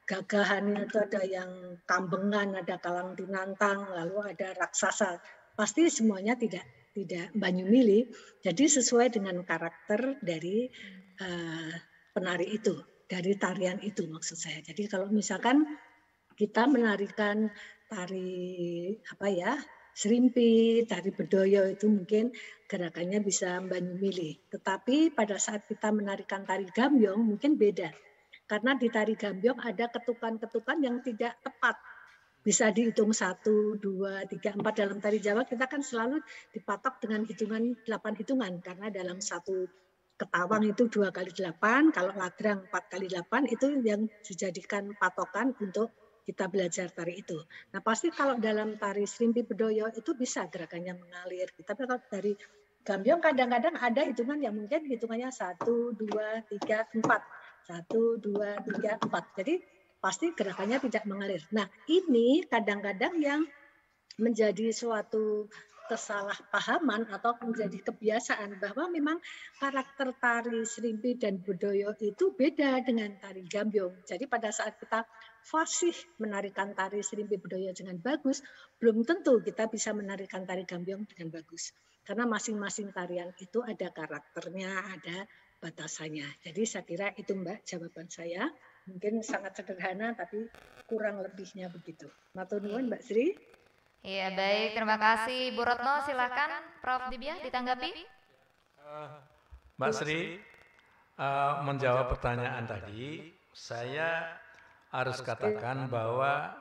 gagahan itu ada yang kambengan ada kalang tinantang lalu ada raksasa pasti semuanya tidak tidak banyumili jadi sesuai dengan karakter dari uh, penari itu dari tarian itu maksud saya. Jadi kalau misalkan kita menarikan tari apa ya serimpi, tari bedoyo itu mungkin gerakannya bisa banyu milih. Tetapi pada saat kita menarikan tari gambyong mungkin beda. Karena di tari gambyong ada ketukan-ketukan yang tidak tepat. Bisa dihitung satu, dua, tiga, empat dalam tari Jawa kita kan selalu dipatok dengan hitungan delapan hitungan karena dalam satu Ketawang itu dua kali delapan, kalau Ladrang empat kali delapan itu yang dijadikan patokan untuk kita belajar tari itu. Nah pasti kalau dalam tari Serimpi Bedoyo itu bisa gerakannya mengalir. Tapi kalau dari Gambiong kadang-kadang ada hitungan yang mungkin hitungannya satu, dua, tiga, empat. Satu, dua, tiga, empat. Jadi pasti gerakannya tidak mengalir. Nah ini kadang-kadang yang menjadi suatu kesalahpahaman atau menjadi kebiasaan bahwa memang karakter tari serimpi dan Budoyo itu beda dengan tari Gambyong. Jadi pada saat kita fasih menarikan tari serimpi Budoyo dengan bagus, belum tentu kita bisa menarikan tari Gambyong dengan bagus. Karena masing-masing tarian itu ada karakternya, ada batasannya. Jadi saya kira itu Mbak jawaban saya. Mungkin sangat sederhana tapi kurang lebihnya begitu. Matur nuwun Mbak Sri. Iya, iya baik, terima kasih Bu Retno. silakan Prof. Dibia ditanggapi. Uh, Mbak Sri, uh, menjawab pertanyaan tadi, saya harus katakan bahwa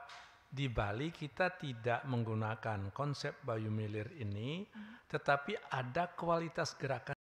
di Bali kita tidak menggunakan konsep bayu milir ini, tetapi ada kualitas gerakan